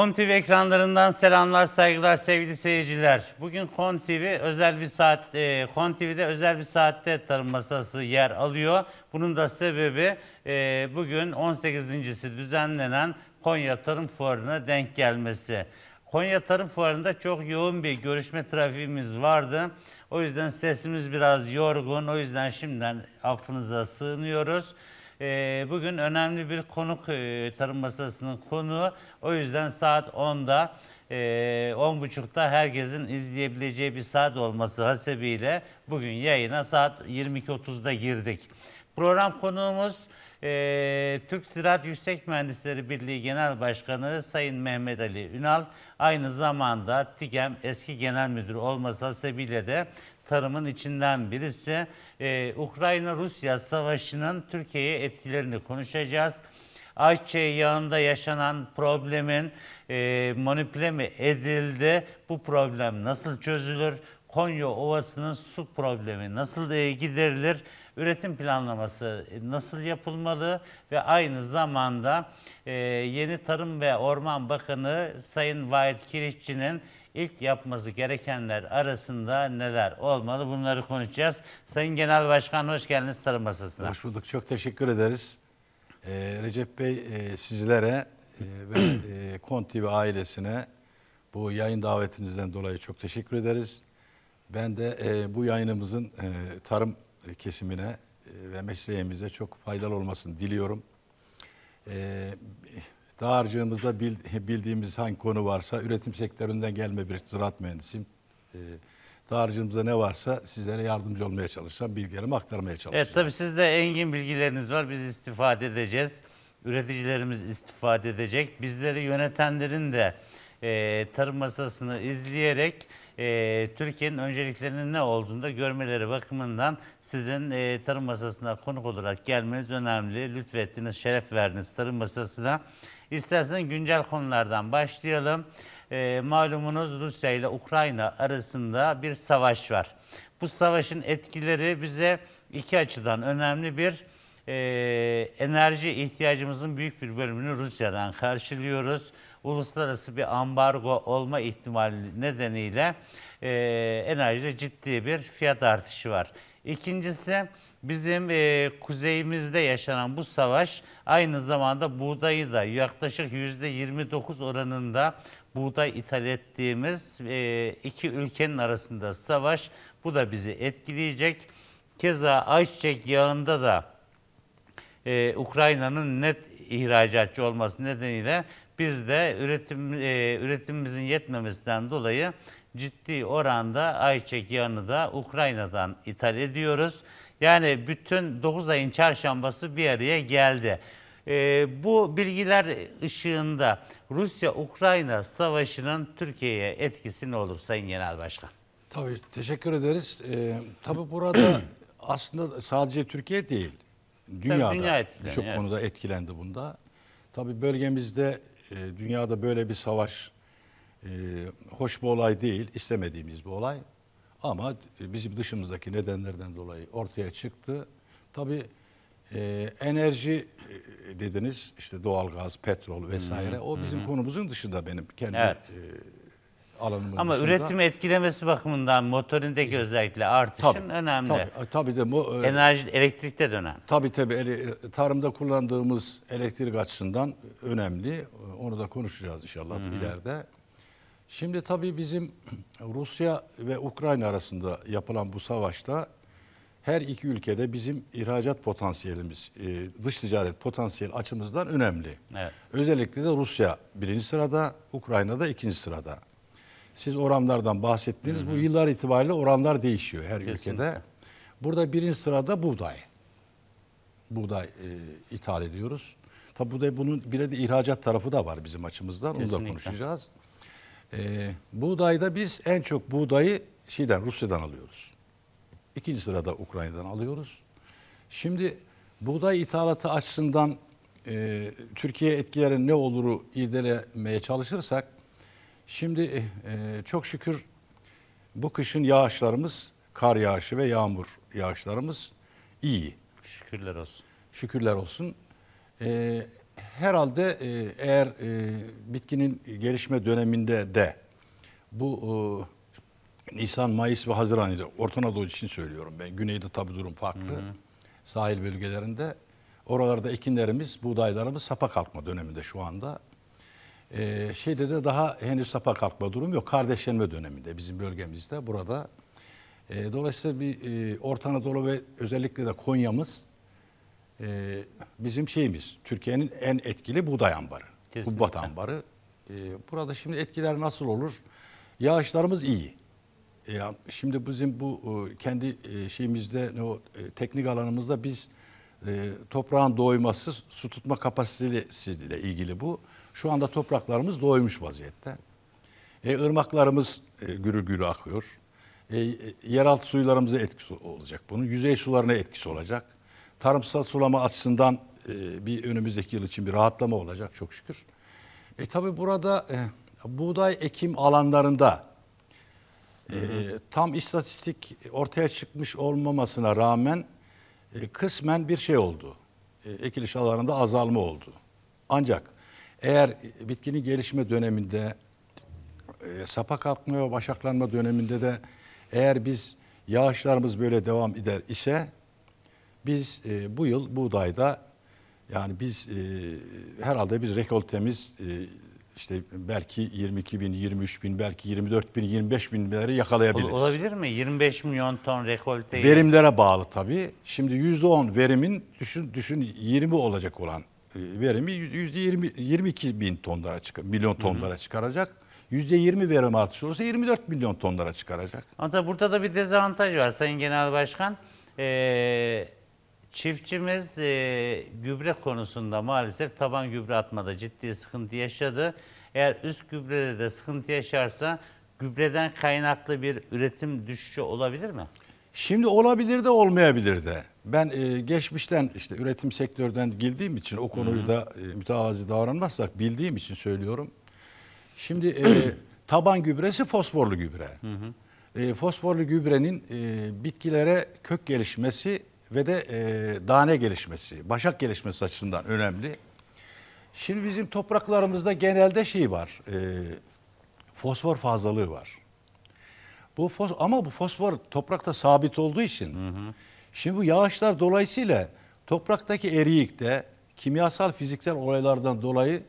Kon TV ekranlarından selamlar, saygılar sevgili seyirciler. Bugün Kon TV özel bir saat, e, Kon TV'de özel bir saatte tarım masası yer alıyor. Bunun da sebebi e, bugün 18.si düzenlenen Konya Tarım Fuarı'na denk gelmesi. Konya Tarım Fuarı'nda çok yoğun bir görüşme trafiğimiz vardı. O yüzden sesimiz biraz yorgun. O yüzden şimdiden affınıza sığınıyoruz. E, bugün önemli bir konuk e, tarım masasının konuğu. O yüzden saat 10'da e, buçukta herkesin izleyebileceği bir saat olması hasebiyle bugün yayına saat 22.30'da girdik. Program konuğumuz e, Türk Ziraat Yüksek Mühendisleri Birliği Genel Başkanı Sayın Mehmet Ali Ünal aynı zamanda TİGEM eski genel müdürü olması hasebiyle de tarımın içinden birisi. Ee, Ukrayna-Rusya savaşının Türkiye'ye etkilerini konuşacağız. Ayçe yağında yaşanan problemin e, manipüle mi edildi? Bu problem nasıl çözülür? Konya Ovası'nın su problemi nasıl giderilir? Üretim planlaması nasıl yapılmalı? Ve aynı zamanda e, yeni Tarım ve Orman Bakanı Sayın Vahit Kirişçi'nin ilk yapması gerekenler arasında neler olmalı bunları konuşacağız. Sayın Genel Başkan hoş geldiniz tarım masasına. Hoş bulduk. Çok teşekkür ederiz. Ee, Recep Bey e, sizlere e, ve e, Konti ve ailesine bu yayın davetinizden dolayı çok teşekkür ederiz. Ben de e, bu yayınımızın e, tarım kesimine e, ve mesleğimize çok faydalı olmasını diliyorum. E, Dağarcığımızda bildiğimiz hangi konu varsa üretim sektöründen gelme bir ziraat mühendisiyim. Ee, dağarcığımızda ne varsa sizlere yardımcı olmaya çalışacağım, bilgilerimi aktarmaya çalışacağım. Evet tabii sizde engin bilgileriniz var, biz istifade edeceğiz. Üreticilerimiz istifade edecek. Bizleri yönetenlerin de e, tarım masasını izleyerek e, Türkiye'nin önceliklerinin ne olduğunu da görmeleri bakımından sizin e, tarım masasına konuk olarak gelmeniz önemli. Lütfettiniz, şeref verdiniz tarım masasına. İstersen güncel konulardan başlayalım. E, malumunuz Rusya ile Ukrayna arasında bir savaş var. Bu savaşın etkileri bize iki açıdan önemli bir e, enerji ihtiyacımızın büyük bir bölümünü Rusya'dan karşılıyoruz. Uluslararası bir ambargo olma ihtimali nedeniyle e, enerjide ciddi bir fiyat artışı var. İkincisi Bizim e, kuzeyimizde yaşanan bu savaş aynı zamanda buğdayı da yaklaşık %29 oranında buğday ithal ettiğimiz e, iki ülkenin arasında savaş. Bu da bizi etkileyecek. Keza ayçiçek yağında da e, Ukrayna'nın net ihracatçı olması nedeniyle biz de üretim e, üretimimizin yetmemesinden dolayı ciddi oranda ayçiçek yağını da Ukrayna'dan ithal ediyoruz. Yani bütün 9 ayın çarşambası bir araya geldi. E, bu bilgiler ışığında Rusya-Ukrayna savaşının Türkiye'ye etkisi ne olur Sayın Genel Başkan? Tabii teşekkür ederiz. Ee, tabii burada aslında sadece Türkiye değil, dünyada dünya birçok evet. konuda etkilendi bunda. Tabii bölgemizde e, dünyada böyle bir savaş e, hoş bir olay değil, istemediğimiz bir olay. Ama e, bizim dışımızdaki nedenlerden dolayı ortaya çıktı. Tabii e, enerji e, dediniz işte doğalgaz, petrol vesaire. Hı-hı. O bizim Hı-hı. konumuzun dışında benim kendi evet. e, alanımın Ama dışında. üretimi etkilemesi bakımından motorindeki e, özellikle artışın tabii, önemli. Tabii, tabii de bu e, enerji elektrikte de önemli. Tabii tabii ele, tarımda kullandığımız elektrik açısından önemli. Onu da konuşacağız inşallah Hı-hı. ileride. Şimdi tabii bizim Rusya ve Ukrayna arasında yapılan bu savaşta her iki ülkede bizim ihracat potansiyelimiz, e, dış ticaret potansiyel açımızdan önemli. Evet. Özellikle de Rusya birinci sırada, Ukrayna da ikinci sırada. Siz oranlardan bahsettiğiniz hı hı. bu yıllar itibariyle oranlar değişiyor her Kesinlikle. ülkede. Burada birinci sırada buğday. Buğday e, ithal ediyoruz. Tabi buğday bunun bir de ihracat tarafı da var bizim açımızdan. Kesinlikle. Onu da konuşacağız. E, buğdayda biz en çok buğdayı şeyden Rusya'dan alıyoruz. İkinci sırada Ukrayna'dan alıyoruz. Şimdi buğday ithalatı açısından e, Türkiye etkileri ne oluru irdelemeye çalışırsak şimdi e, e, çok şükür bu kışın yağışlarımız kar yağışı ve yağmur yağışlarımız iyi. Şükürler olsun. Şükürler olsun. E, herhalde e, eğer e, bitkinin gelişme döneminde de bu e, Nisan, Mayıs ve Haziran ile Orta Anadolu için söylüyorum ben. Güneyde tabi durum farklı. Hı hı. Sahil bölgelerinde oralarda ekinlerimiz, buğdaylarımız sapa kalkma döneminde şu anda. E, şeyde de daha henüz sapa kalkma durum yok. Kardeşlenme döneminde bizim bölgemizde burada. E, dolayısıyla bir e, Orta Anadolu ve özellikle de Konya'mız e, bizim şeyimiz Türkiye'nin en etkili buğday ambarı. Kesinlikle. Kubbat ambarı. E, burada şimdi etkiler nasıl olur? Yağışlarımız iyi. E, şimdi bizim bu e, kendi e, şeyimizde ne o e, teknik alanımızda biz e, toprağın doyması su tutma kapasitesiyle ilgili bu. Şu anda topraklarımız doymuş vaziyette. E, ırmaklarımız e, gürül gürül akıyor. E, e yeraltı sularımıza etkisi olacak bunun. Yüzey sularına etkisi olacak tarımsal sulama açısından e, bir önümüzdeki yıl için bir rahatlama olacak çok şükür. E tabi burada e, buğday ekim alanlarında e, tam istatistik ortaya çıkmış olmamasına rağmen e, kısmen bir şey oldu. E, ekiliş alanında azalma oldu. Ancak eğer bitkinin gelişme döneminde e, sapa kalkma ve başaklanma döneminde de eğer biz yağışlarımız böyle devam eder ise biz e, bu yıl buğdayda yani biz e, herhalde biz rekoltemiz e, işte belki 22 bin, 23 bin, belki 24 bin, 25 binleri yakalayabiliriz. Ol, olabilir mi? 25 milyon ton rekolte. Verimlere bağlı tabii. Şimdi %10 verimin düşün, düşün 20 olacak olan e, verimi %20, 22 bin tonlara çıkar, milyon tonlara hı hı. çıkaracak. %20 verim artışı olursa 24 milyon tonlara çıkaracak. Hatta burada da bir dezavantaj var Sayın Genel Başkan. Ee, Çiftçimiz e, gübre konusunda maalesef taban gübre atmada ciddi sıkıntı yaşadı. Eğer üst gübrede de sıkıntı yaşarsa gübreden kaynaklı bir üretim düşüşü olabilir mi? Şimdi olabilir de olmayabilir de. Ben e, geçmişten işte üretim sektörden girdiğim için o konuyu da e, mütevazi davranmazsak bildiğim için söylüyorum. Şimdi e, taban gübresi fosforlu gübre. Hı hı. E, fosforlu gübrenin e, bitkilere kök gelişmesi ve de e, tane gelişmesi, başak gelişmesi açısından önemli. Şimdi bizim topraklarımızda genelde şey var, e, fosfor fazlalığı var. Bu fos ama bu fosfor toprakta sabit olduğu için, hı hı. şimdi bu yağışlar dolayısıyla topraktaki eriyikte kimyasal fiziksel olaylardan dolayı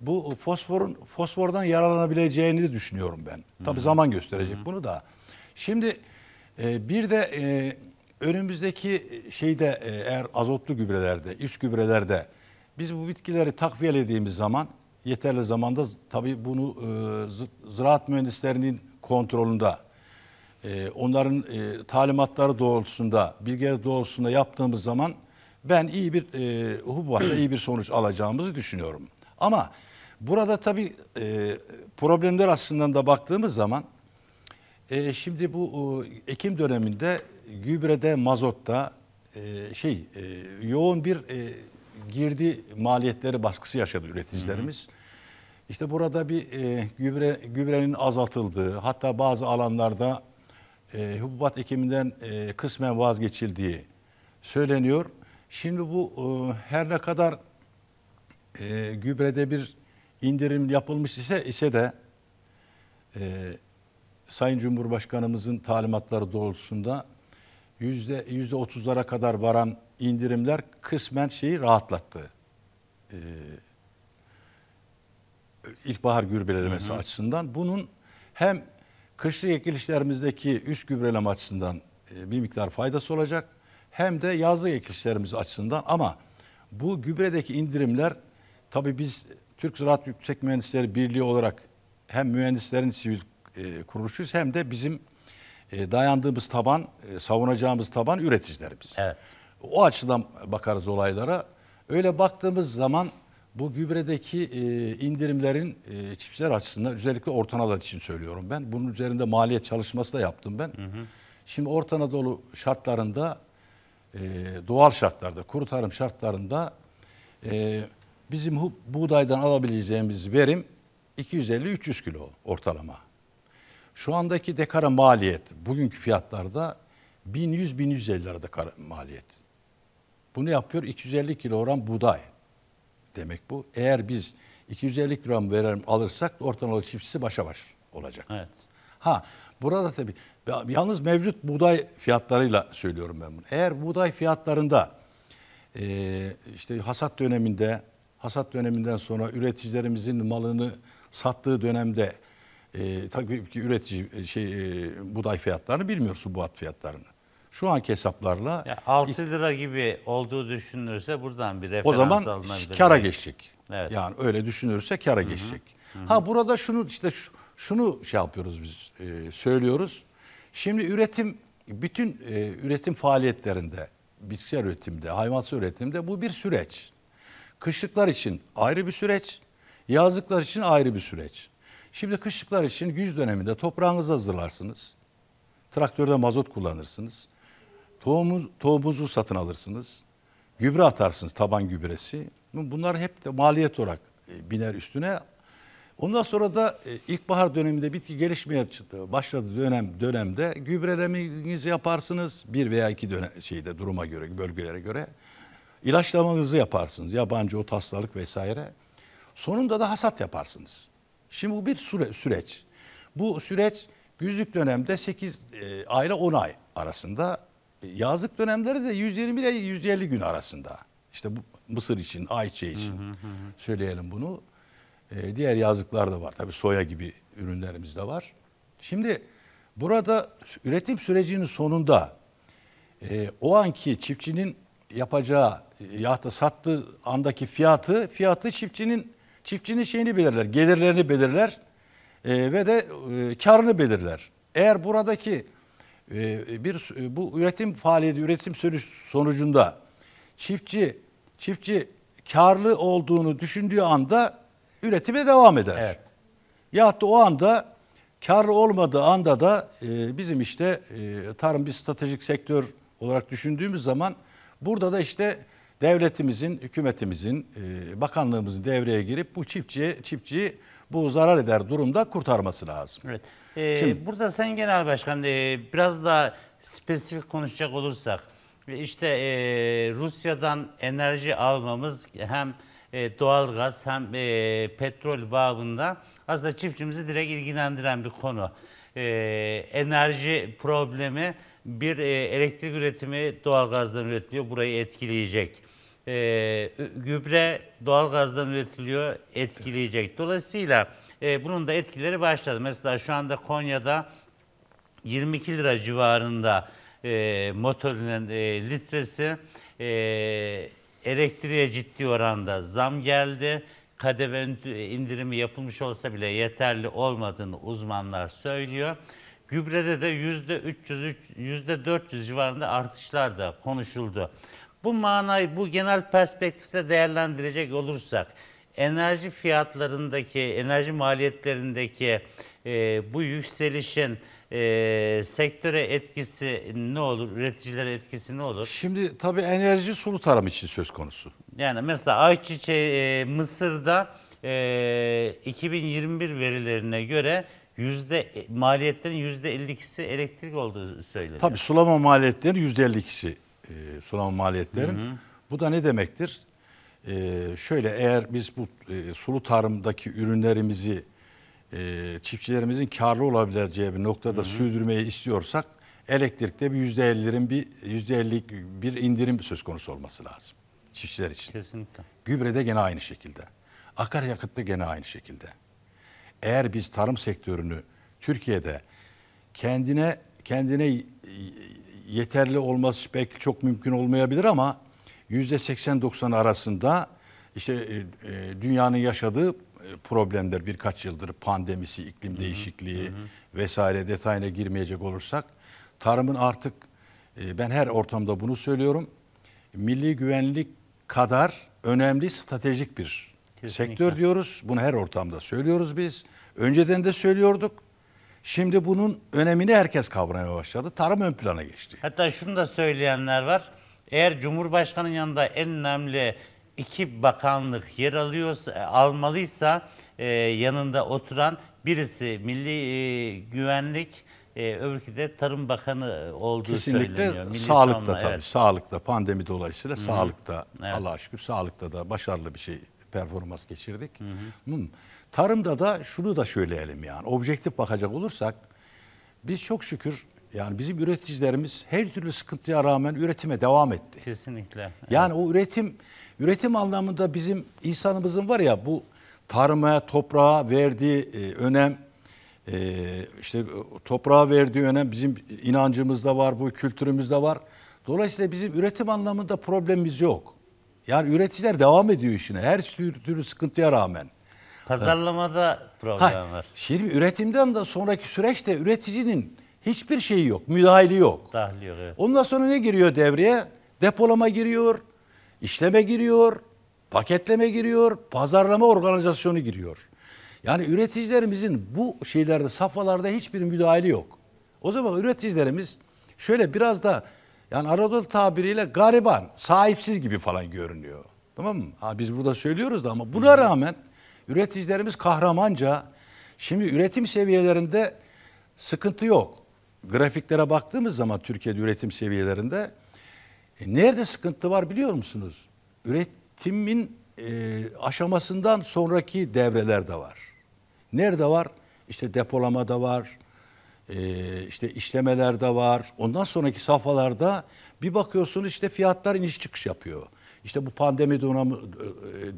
bu fosforun fosfordan yararlanabileceğini düşünüyorum ben. Tabi zaman gösterecek hı hı. bunu da. Şimdi e, bir de e, önümüzdeki e, şeyde e, eğer azotlu gübrelerde, üst gübrelerde biz bu bitkileri takviyelediğimiz zaman yeterli zamanda tabii bunu e, ziraat mühendislerinin kontrolünde e, onların e, talimatları doğrultusunda, bilgileri doğrultusunda yaptığımız zaman ben iyi bir e, hububatta iyi bir sonuç alacağımızı düşünüyorum. Ama burada tabii e, problemler aslında da baktığımız zaman e, şimdi bu e, Ekim döneminde gübrede, mazotta e, şey e, yoğun bir e, girdi maliyetleri baskısı yaşadı üreticilerimiz. Hı hı. İşte burada bir e, gübre gübrenin azaltıldığı, hatta bazı alanlarda e, hububat ekiminden e, kısmen vazgeçildiği söyleniyor. Şimdi bu e, her ne kadar e, gübrede bir indirim yapılmış ise ise de e, Sayın Cumhurbaşkanımızın talimatları doğrultusunda yüzde yüzde kadar varan indirimler kısmen şeyi rahatlattı. Ee, ilkbahar gübrelemesi hı hı. açısından. Bunun hem kışlık ekilişlerimizdeki üst gübreleme açısından e, bir miktar faydası olacak. Hem de yazlık ekilişlerimiz açısından ama bu gübredeki indirimler tabii biz Türk Ziraat Yüksek Mühendisleri Birliği olarak hem mühendislerin sivil e, kuruluşuyuz hem de bizim e, dayandığımız taban, e, savunacağımız taban üreticilerimiz. Evet. O açıdan bakarız olaylara. Öyle baktığımız zaman bu gübredeki e, indirimlerin çiftçiler açısından özellikle Orta Anadolu için söylüyorum ben. Bunun üzerinde maliyet çalışması da yaptım ben. Hı hı. Şimdi Orta Anadolu şartlarında doğal şartlarda, kuru tarım şartlarında e, bizim buğdaydan alabileceğimiz verim 250-300 kilo ortalama. Şu andaki dekara maliyet bugünkü fiyatlarda 1100-1150 lira dekara maliyet. Bunu yapıyor 250 kilogram buğday demek bu. Eğer biz 250 gram verelim alırsak ortalama çiftçisi başa baş olacak. Evet. Ha burada tabii yalnız mevcut buğday fiyatlarıyla söylüyorum ben bunu. Eğer buğday fiyatlarında e, işte hasat döneminde hasat döneminden sonra üreticilerimizin malını sattığı dönemde e, tabii ki üretici e, şey e, buğday fiyatlarını bilmiyoruz subuhat fiyatlarını. Şu anki hesaplarla ya 6 lira gibi olduğu düşünülürse buradan bir referans o zaman kara geçecek. Evet. Yani öyle düşünülürse kara geçecek. Ha burada şunu işte şunu şey yapıyoruz biz e, söylüyoruz. Şimdi üretim bütün e, üretim faaliyetlerinde bitkisel üretimde, hayvansal üretimde bu bir süreç. Kışlıklar için ayrı bir süreç, yazlıklar için ayrı bir süreç. Şimdi kışlıklar için güz döneminde toprağınızı hazırlarsınız. Traktörde mazot kullanırsınız. Tohumuz, tohumuzu satın alırsınız. Gübre atarsınız taban gübresi. Bunlar hep de maliyet olarak e, biner üstüne. Ondan sonra da e, ilkbahar döneminde bitki gelişmeye başladığı dönem dönemde gübrelemenizi yaparsınız. Bir veya iki dönem, şeyde duruma göre, bölgelere göre. İlaçlamanızı yaparsınız. Yabancı ot hastalık vesaire. Sonunda da hasat yaparsınız. Şimdi bu bir süre, süreç. Bu süreç güzlük dönemde 8 e, ay ile 10 ay arasında. E, Yazlık dönemleri de 120 ile 150 gün arasında. İşte bu Mısır için, Ayçe için hı hı hı. söyleyelim bunu. E, diğer yazlıklar da var. Tabii soya gibi ürünlerimiz de var. Şimdi burada üretim sürecinin sonunda e, o anki çiftçinin yapacağı e, ya da sattığı andaki fiyatı, fiyatı çiftçinin Çiftçinin şeyini belirler, gelirlerini belirler e, ve de e, karını belirler. Eğer buradaki e, bir e, bu üretim faaliyeti, üretim sonucunda çiftçi çiftçi karlı olduğunu düşündüğü anda üretime devam eder. Evet. Ya da o anda karlı olmadığı anda da e, bizim işte e, tarım bir stratejik sektör olarak düşündüğümüz zaman burada da işte devletimizin, hükümetimizin, e, bakanlığımızın devreye girip bu çiftçiye, çiftçiyi bu zarar eder durumda kurtarması lazım. Evet. Ee, Şimdi, burada sen genel başkan e, biraz daha spesifik konuşacak olursak e, işte e, Rusya'dan enerji almamız hem e, doğal gaz hem e, petrol bağında aslında çiftçimizi direkt ilgilendiren bir konu. E, enerji problemi bir e, elektrik üretimi doğalgazdan üretiliyor, burayı etkileyecek. E, gübre doğalgazdan üretiliyor, etkileyecek. Dolayısıyla e, bunun da etkileri başladı. Mesela şu anda Konya'da 22 lira civarında e, motorunun e, litresi e, elektriğe ciddi oranda zam geldi. KDV indirimi yapılmış olsa bile yeterli olmadığını uzmanlar söylüyor. Gübrede de yüzde 300, yüzde 400 civarında artışlar da konuşuldu. Bu manayı bu genel perspektifte değerlendirecek olursak enerji fiyatlarındaki, enerji maliyetlerindeki e, bu yükselişin e, sektöre etkisi ne olur, üreticilere etkisi ne olur? Şimdi tabii enerji sulu tarım için söz konusu. Yani mesela ayçiçeği e, Mısır'da e, 2021 verilerine göre yüzde e, maliyetlerin yüzde 52'si elektrik olduğu söyleniyor. Tabii sulama maliyetleri yüzde 52'si e, sulama maliyetlerin. Hı hı. Bu da ne demektir? E, şöyle eğer biz bu e, sulu tarımdaki ürünlerimizi e, çiftçilerimizin karlı olabileceği bir noktada hı hı. sürdürmeyi istiyorsak elektrikte bir yüzde ellilerin bir yüzde ellik bir indirim söz konusu olması lazım çiftçiler için. Kesinlikle. Gübrede gene aynı şekilde. Akaryakıtta gene aynı şekilde eğer biz tarım sektörünü Türkiye'de kendine kendine yeterli olması belki çok mümkün olmayabilir ama %80-90 arasında işte e, e dünyanın yaşadığı e, problemler birkaç yıldır pandemisi, iklim hı hı, değişikliği hı. vesaire detayına girmeyecek olursak tarımın artık e, ben her ortamda bunu söylüyorum. Milli güvenlik kadar önemli stratejik bir Kesinlikle. sektör diyoruz. Bunu her ortamda söylüyoruz biz. Önceden de söylüyorduk. Şimdi bunun önemini herkes kavramaya başladı. Tarım ön plana geçti. Hatta şunu da söyleyenler var. Eğer Cumhurbaşkanı'nın yanında en önemli iki bakanlık yer alıyorsa, e, almalıysa e, yanında oturan birisi Milli e, Güvenlik, e, öbürkü de Tarım Bakanı olduğu Kesinlikle söyleniyor. Kesinlikle sağlıkta savunma, tabii. Evet. Sağlıkta, pandemi dolayısıyla Hı-hı. sağlıkta. Evet. Allah'a şükür sağlıkta da başarılı bir şey performans geçirdik. Hı hı. Hmm. Tarımda da şunu da söyleyelim yani objektif bakacak olursak biz çok şükür yani bizim üreticilerimiz her türlü sıkıntıya rağmen üretime devam etti. Kesinlikle. Evet. Yani o üretim üretim anlamında bizim insanımızın var ya bu tarıma, toprağa verdiği e, önem e, işte e, toprağa verdiği önem bizim inancımızda var, bu kültürümüzde var. Dolayısıyla bizim üretim anlamında problemimiz yok. Yani üreticiler devam ediyor işine her türlü sıkıntıya rağmen. Pazarlamada problem var. Şimdi üretimden de sonraki süreçte üreticinin hiçbir şeyi yok, müdahili yok. Dahli yok evet. Ondan sonra ne giriyor devreye? Depolama giriyor, işleme giriyor, paketleme giriyor, pazarlama organizasyonu giriyor. Yani üreticilerimizin bu şeylerde, safhalarda hiçbir müdahili yok. O zaman üreticilerimiz şöyle biraz da yani Anadolu tabiriyle gariban, sahipsiz gibi falan görünüyor. Tamam mı? Ha, biz burada söylüyoruz da ama buna rağmen üreticilerimiz kahramanca şimdi üretim seviyelerinde sıkıntı yok. Grafiklere baktığımız zaman Türkiye'de üretim seviyelerinde e, nerede sıkıntı var biliyor musunuz? Üretimin e, aşamasından sonraki devrelerde var. Nerede var? İşte depolama da var, ee, işte işlemeler de var. Ondan sonraki safhalarda bir bakıyorsun işte fiyatlar iniş çıkış yapıyor. İşte bu pandemi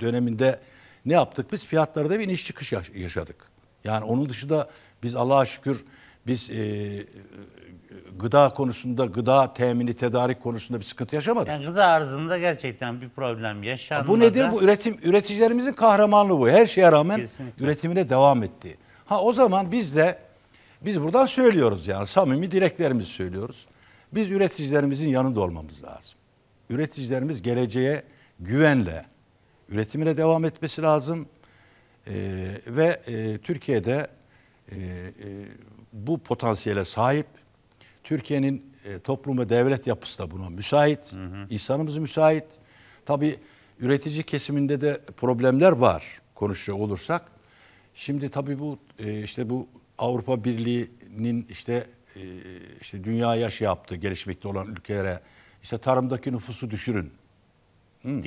döneminde ne yaptık biz? Fiyatlarda bir iniş çıkış yaşadık. Yani onun dışında biz Allah'a şükür biz e, e, gıda konusunda, gıda temini, tedarik konusunda bir sıkıntı yaşamadık. Yani gıda arzında gerçekten bir problem yaşanmadı. Bu nedir? Bu üretim üreticilerimizin kahramanlığı bu. Her şeye rağmen Kesinlikle. üretimine devam etti. Ha o zaman biz de biz buradan söylüyoruz yani samimi dileklerimizi söylüyoruz. Biz üreticilerimizin yanında olmamız lazım. Üreticilerimiz geleceğe güvenle üretimine devam etmesi lazım. Ee, ve e, Türkiye'de e, e, bu potansiyele sahip Türkiye'nin e, toplum ve devlet yapısı da buna müsait. Hı hı. İnsanımız müsait. Tabii üretici kesiminde de problemler var konuşacak olursak. Şimdi tabii bu e, işte bu Avrupa Birliği'nin işte e, işte dünya yaş yaptı gelişmekte olan ülkelere işte tarımdaki nüfusu düşürün. Hı. Hmm.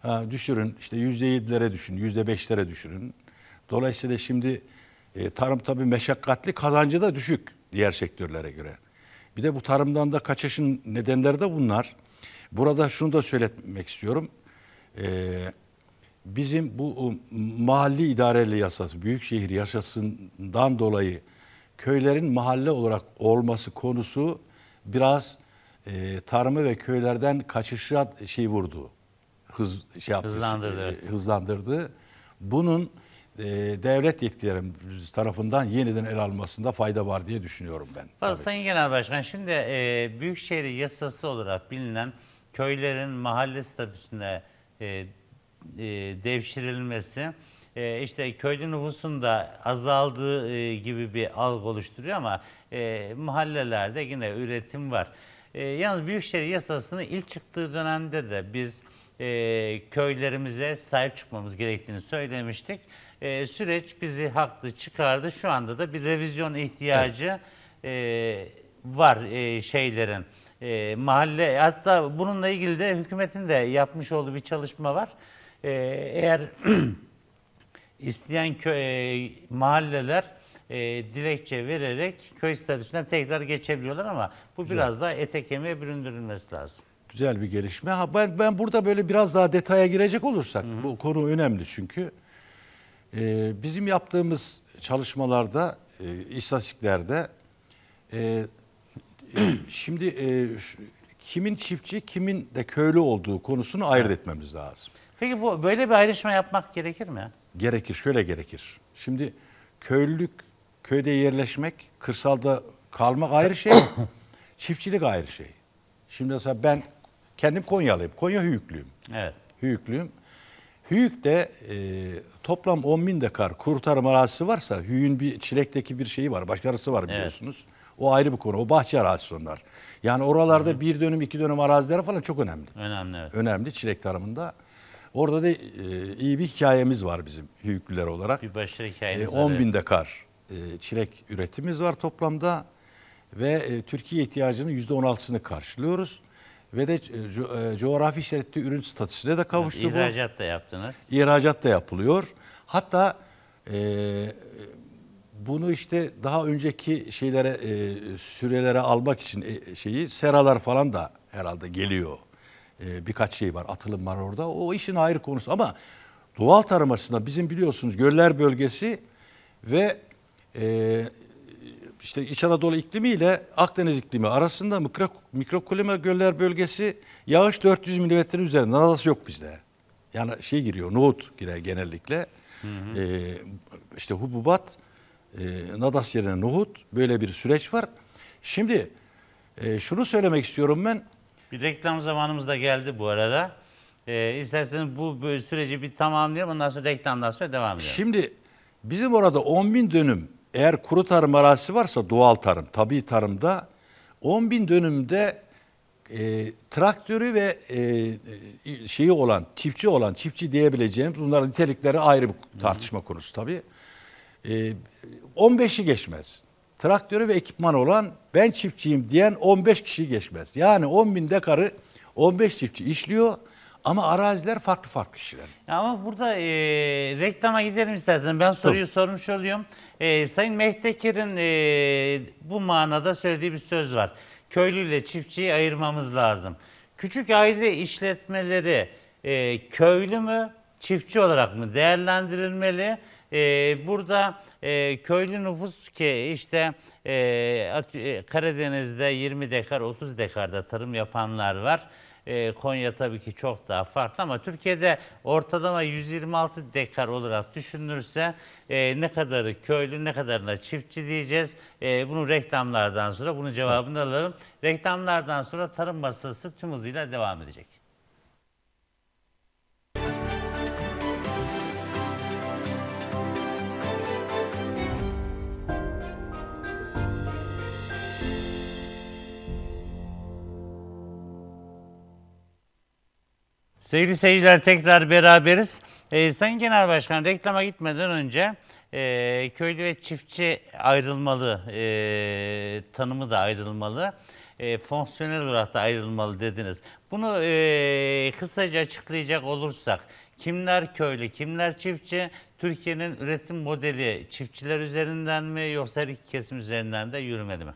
Ha, düşürün işte yüzde yedilere düşün, yüzde beşlere düşürün. Dolayısıyla şimdi e, tarım tabii meşakkatli, kazancı da düşük diğer sektörlere göre. Bir de bu tarımdan da kaçışın nedenleri de bunlar. Burada şunu da söyletmek istiyorum. Eee bizim bu mahalli idareli yasası, büyükşehir yasasından dolayı köylerin mahalle olarak olması konusu biraz e, tarımı ve köylerden kaçışa şey vurdu. Hız, şey yaptı, hızlandırdı. E, hızlandırdı. Bunun e, devlet yetkileri tarafından yeniden el almasında fayda var diye düşünüyorum ben. Fazla Sayın Genel Başkan şimdi e, Büyükşehir Yasası olarak bilinen köylerin mahalle statüsüne e, e, devşirilmesi e, işte köylü nüfusun da azaldığı e, gibi bir algı oluşturuyor ama mahallelerde yine üretim var. E, yalnız Büyükşehir Yasası'nın ilk çıktığı dönemde de biz köylerimize sahip çıkmamız gerektiğini söylemiştik. süreç bizi haklı çıkardı. Şu anda da bir revizyon ihtiyacı evet. var şeylerin. mahalle hatta bununla ilgili de hükümetin de yapmış olduğu bir çalışma var. Ee, eğer isteyen köy, e, mahalleler e, dilekçe vererek köy statüsüne tekrar geçebiliyorlar ama bu biraz daha ete kemiğe büründürülmesi lazım. Güzel bir gelişme. Ha, ben, ben burada böyle biraz daha detaya girecek olursak, bu konu önemli çünkü. Ee, bizim yaptığımız çalışmalarda, e, istatistiklerde e, e şimdi e, şu- kimin çiftçi, kimin de köylü olduğu konusunu ayırt etmemiz lazım. Peki bu böyle bir ayrışma yapmak gerekir mi? Gerekir, şöyle gerekir. Şimdi köylülük, köyde yerleşmek, kırsalda kalmak ayrı şey, çiftçilik ayrı şey. Şimdi mesela ben kendim Konyalıyım, Konya Hüyüklüyüm. Evet. Hüyüklüyüm. Hüyük'te e, toplam 10 bin dekar kuru tarım arazisi varsa, Hüyük'ün bir çilekteki bir şeyi var, başka arası var biliyorsunuz. Evet. O ayrı bir konu. O bahçe arazisi onlar. Yani oralarda Hı-hı. bir dönüm, iki dönüm arazileri falan çok önemli. Önemli evet. Önemli çilek tarımında. Orada da e, iyi bir hikayemiz var bizim hüyüklüler olarak. Bir başarı hikayemiz e, 10 var. 10 bin dekar e, çilek üretimiz var toplamda ve e, Türkiye ihtiyacının %16'sını karşılıyoruz. Ve de e, co- e, coğrafi işaretli ürün statüsüne de kavuştu evet, bu. İhracat da yaptınız. İhracat da yapılıyor. Hatta e, bunu işte daha önceki şeylere e, sürelere almak için e, şeyi seralar falan da herhalde geliyor e, birkaç şey var. Atılım var orada. O işin ayrı konusu ama doğal tarım açısından bizim biliyorsunuz göller bölgesi ve e, işte İç Anadolu iklimi ile Akdeniz iklimi arasında mikro, mikroklima göller bölgesi yağış 400 milimetre üzerinde. nadas yok bizde. Yani şey giriyor, nohut girer genellikle. Hı hı. E, işte hububat, e, nadas yerine nohut böyle bir süreç var. Şimdi e, şunu söylemek istiyorum ben. Bir reklam zamanımız da geldi bu arada. Ee, isterseniz bu süreci bir tamamlayalım. Ondan sonra reklamdan sonra devam edelim. Şimdi bizim orada 10 bin dönüm eğer kuru tarım arazisi varsa doğal tarım, tabi tarımda 10 bin dönümde e, traktörü ve e, e şeyi olan, çiftçi olan, çiftçi diyebileceğim, bunların nitelikleri ayrı bir tartışma konusu tabii. E, 15'i geçmez traktörü ve ekipman olan ben çiftçiyim diyen 15 kişi geçmez. Yani 10 bin dekarı 15 çiftçi işliyor ama araziler farklı farklı kişiler. Ama burada e, reklama gidelim istersen. Ben soruyu Tabii. sormuş oluyorum. E, Sayın Mehtekir'in e, bu manada söylediği bir söz var. Köylüyle çiftçiyi ayırmamız lazım. Küçük aile işletmeleri e, köylü mü, çiftçi olarak mı değerlendirilmeli? Ee, burada e, köylü nüfus ki işte e, e Karadeniz'de 20 dekar 30 dekarda tarım yapanlar var. E, Konya tabii ki çok daha farklı ama Türkiye'de ortalama 126 dekar olarak düşünülürse e, ne kadarı köylü ne kadarına çiftçi diyeceğiz. E, bunu reklamlardan sonra bunun cevabını alalım. Reklamlardan sonra tarım masası tüm hızıyla devam edecek. Sevgili seyirciler tekrar beraberiz. Ee, Sayın Genel Başkan reklama gitmeden önce e, köylü ve çiftçi ayrılmalı, e, tanımı da ayrılmalı, e, fonksiyonel olarak da ayrılmalı dediniz. Bunu e, kısaca açıklayacak olursak kimler köylü, kimler çiftçi, Türkiye'nin üretim modeli çiftçiler üzerinden mi yoksa her iki kesim üzerinden de yürümeli mi?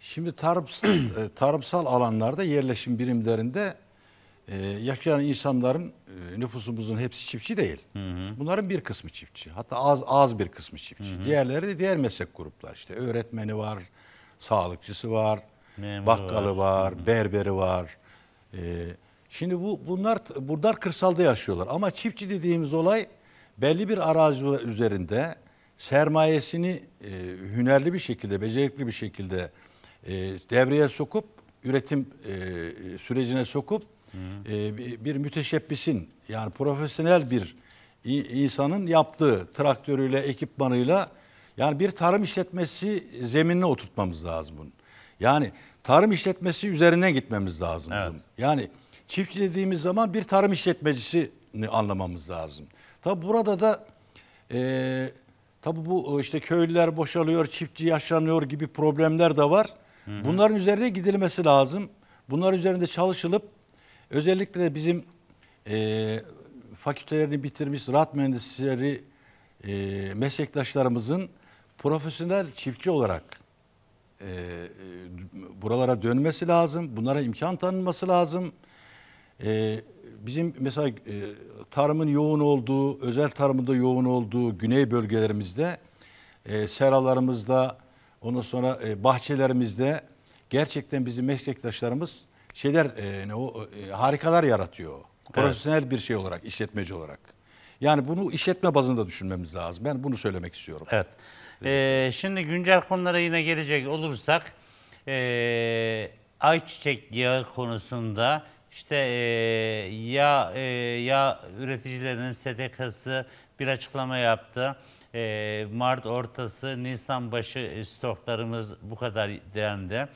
Şimdi tarımsal, e, tarımsal alanlarda yerleşim birimlerinde e, yaşayan insanların e, nüfusumuzun hepsi çiftçi değil. Hı hı. Bunların bir kısmı çiftçi. Hatta az az bir kısmı çiftçi. Hı hı. Diğerleri de diğer meslek gruplar işte. Öğretmeni var, sağlıkçısı var, Memuru bakkalı var, var hı hı. berberi var. E, şimdi bu bunlar bunlar kırsalda yaşıyorlar ama çiftçi dediğimiz olay belli bir arazi üzerinde sermayesini e, hünerli bir şekilde, becerikli bir şekilde e, devreye sokup üretim e, sürecine sokup e, bir müteşebbisin yani profesyonel bir insanın yaptığı traktörüyle, ekipmanıyla yani bir tarım işletmesi zeminine oturtmamız lazım bunun. Yani tarım işletmesi üzerine gitmemiz lazım. Evet. Bunun. Yani çiftçi dediğimiz zaman bir tarım işletmecisini anlamamız lazım. Tabi burada da e, tabi bu e, işte köylüler boşalıyor, çiftçi yaşlanıyor gibi problemler de var. Hı hı. Bunların üzerine gidilmesi lazım. Bunlar üzerinde çalışılıp Özellikle de bizim e, fakültelerini bitirmiş rahat mühendisleri e, meslektaşlarımızın profesyonel çiftçi olarak e, e, buralara dönmesi lazım. Bunlara imkan tanınması lazım. E, bizim mesela e, tarımın yoğun olduğu, özel tarımında yoğun olduğu güney bölgelerimizde, e, seralarımızda, ondan sonra e, bahçelerimizde gerçekten bizim meslektaşlarımız şeyler e, ne o e, harikalar yaratıyor. Profesyonel bir şey olarak, işletmeci olarak. Yani bunu işletme bazında düşünmemiz lazım. Ben bunu söylemek istiyorum. Evet. Ee, şimdi güncel konulara yine gelecek olursak e, ayçiçek yağı konusunda işte e, ya e, yağ üreticilerinin STK'sı bir açıklama yaptı. E, Mart ortası, Nisan başı stoklarımız bu kadar dendi.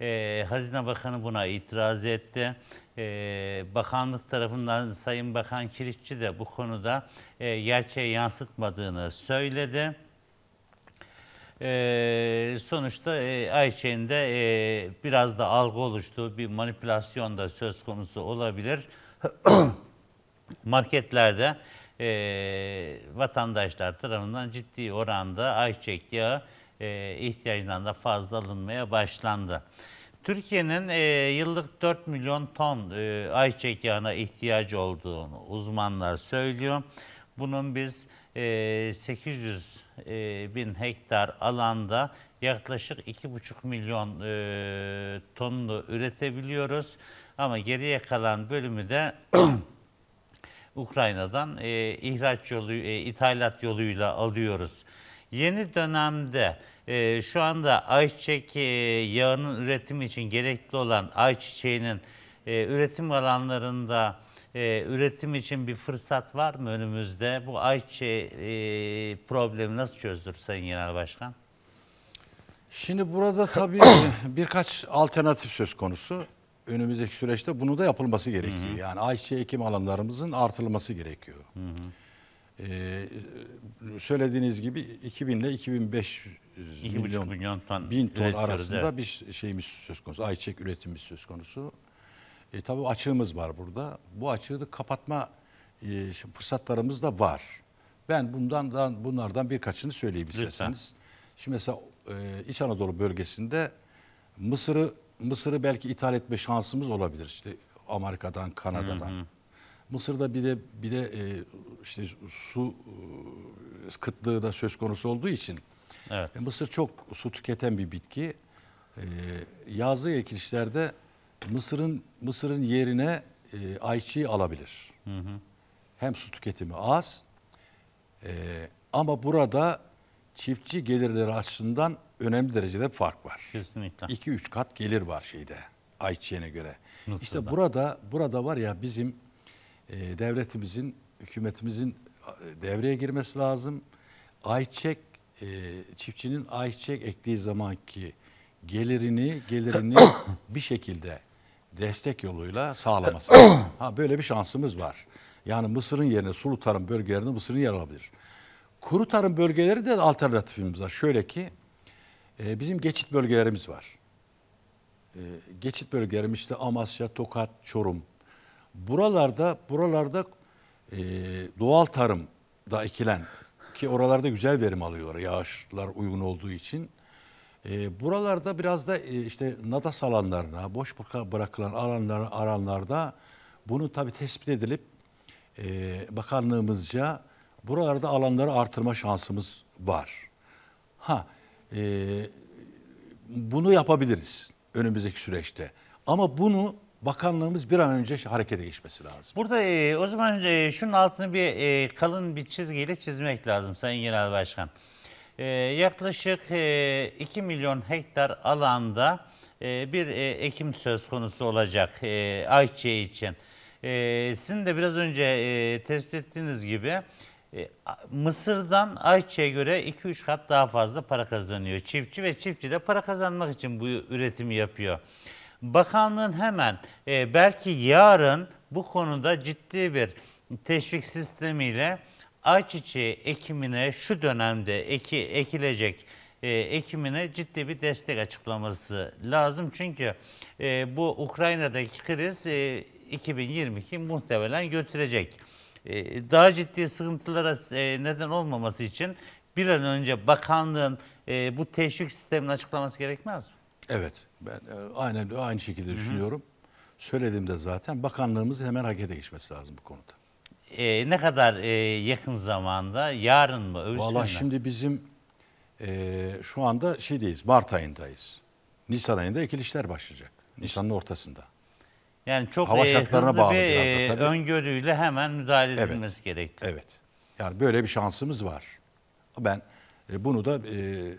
E, Hazine Bakanı buna itiraz etti. E, bakanlık tarafından Sayın Bakan Kirişçi de bu konuda e, gerçeği yansıtmadığını söyledi. E, sonuçta e, Ayşe'nin de e, biraz da algı oluştu. Bir manipülasyon da söz konusu olabilir. Marketlerde e, vatandaşlar tarafından ciddi oranda ayçiçek yağı e, ihtiyacından da fazla alınmaya başlandı. Türkiye'nin e, yıllık 4 milyon ton e, ayçiçek yağına ihtiyacı olduğunu uzmanlar söylüyor. Bunun biz e, 800 e, bin hektar alanda yaklaşık 2,5 milyon e, tonunu üretebiliyoruz. Ama geriye kalan bölümü de Ukrayna'dan e, ihraç yolu, e, ithalat yoluyla alıyoruz. Yeni dönemde e, şu anda ayçiçek e, yağının üretimi için gerekli olan ayçiçeğinin e, üretim alanlarında e, üretim için bir fırsat var mı önümüzde? Bu ayçiçeği e, problemi nasıl çözülür Sayın Genel Başkan? Şimdi burada tabii birkaç alternatif söz konusu. Önümüzdeki süreçte bunu da yapılması gerekiyor. Hı hı. Yani ayçiçeği ekim alanlarımızın artırılması gerekiyor. Hı hı. Ee, söylediğiniz gibi 2000 ile 2500 2,5 milyon, milyon ton, bin ton arasında evet. bir şeyimiz söz konusu. Ayçiçek üretimimiz söz konusu. E, tabii açığımız var burada. Bu açığı da kapatma e, fırsatlarımız da var. Ben bundan bunlardan birkaçını söyleyeyim isterseniz. Şimdi mesela e, İç Anadolu bölgesinde Mısır'ı Mısır'ı belki ithal etme şansımız olabilir. İşte Amerika'dan, Kanada'dan. Hı hı. Mısır'da bir de bir de e, işte su e, kıtlığı da söz konusu olduğu için evet. E, Mısır çok su tüketen bir bitki. E, yazlık ekilişlerde Mısır'ın Mısır'ın yerine e, ayçiği alabilir. Hı hı. Hem su tüketimi az e, ama burada çiftçi gelirleri açısından önemli derecede fark var. Kesinlikle. 2-3 kat gelir var şeyde ayçiğine göre. Mısır'da. İşte burada burada var ya bizim e, devletimizin, hükümetimizin devreye girmesi lazım. Ayçek, e, çiftçinin ayçek ektiği zamanki gelirini, gelirini bir şekilde destek yoluyla sağlaması Ha böyle bir şansımız var. Yani Mısır'ın yerine sulu tarım bölgelerinde Mısır'ın yer alabilir. Kuru tarım bölgeleri de alternatifimiz var. Şöyle ki e, bizim geçit bölgelerimiz var. E, geçit bölgelerimiz işte Amasya, Tokat, Çorum, Buralarda buralarda e, doğal tarım da ekilen ki oralarda güzel verim alıyorlar yağışlar uygun olduğu için. E, buralarda biraz da e, işte nadas alanlarına, boş bırakılan alanlar, alanlarda bunu tabii tespit edilip e, bakanlığımızca buralarda alanları artırma şansımız var. Ha, e, bunu yapabiliriz önümüzdeki süreçte. Ama bunu bakanlığımız bir an önce harekete geçmesi lazım. Burada e, o zaman e, şunun altını bir e, kalın bir çizgiyle çizmek lazım Sayın Genel Başkan. E, yaklaşık e, 2 milyon hektar alanda e, bir e, ekim söz konusu olacak e, ayçiçeği için. E, sizin de biraz önce e, tespit ettiğiniz gibi e, Mısır'dan ayçiçeğe göre 2-3 kat daha fazla para kazanıyor çiftçi ve çiftçi de para kazanmak için bu üretimi yapıyor. Bakanlığın hemen e, belki yarın bu konuda ciddi bir teşvik sistemiyle ayçiçeği ekimine şu dönemde eki, ekilecek e, ekimine ciddi bir destek açıklaması lazım. Çünkü e, bu Ukrayna'daki kriz e, 2022 muhtemelen götürecek. E, daha ciddi sıkıntılara e, neden olmaması için bir an önce bakanlığın e, bu teşvik sistemini açıklaması gerekmez mi? Evet. Ben e, aynen aynı şekilde düşünüyorum. Söyledim de zaten Bakanlığımız hemen harekete geçmesi lazım bu konuda. E, ne kadar e, yakın zamanda? Yarın mı? Öbürsü Valla şimdi bizim e, şu anda şeydeyiz, Mart ayındayız. Nisan ayında ekil işler başlayacak. Nisan'ın ortasında. Yani çok hava e, şartlarına hızlı bağlı bir biraz da e, tabii. öngörüyle hemen müdahale Evet. edilmesi gerekli. Evet. Yani böyle bir şansımız var. Ben e, bunu da e,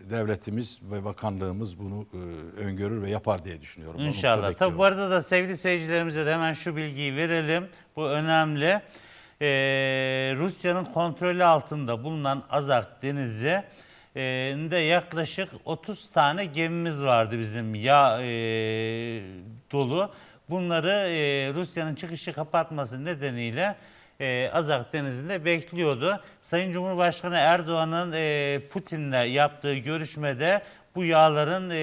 devletimiz ve bakanlığımız bunu e, öngörür ve yapar diye düşünüyorum. İnşallah. Tabi bu arada da sevgili seyircilerimize de hemen şu bilgiyi verelim. Bu önemli. Ee, Rusya'nın kontrolü altında bulunan Azak Denizi'nde yaklaşık 30 tane gemimiz vardı bizim ya e, dolu. Bunları e, Rusya'nın çıkışı kapatması nedeniyle e, Azak Denizi'nde bekliyordu. Sayın Cumhurbaşkanı Erdoğan'ın e, Putin'le yaptığı görüşmede bu yağların e,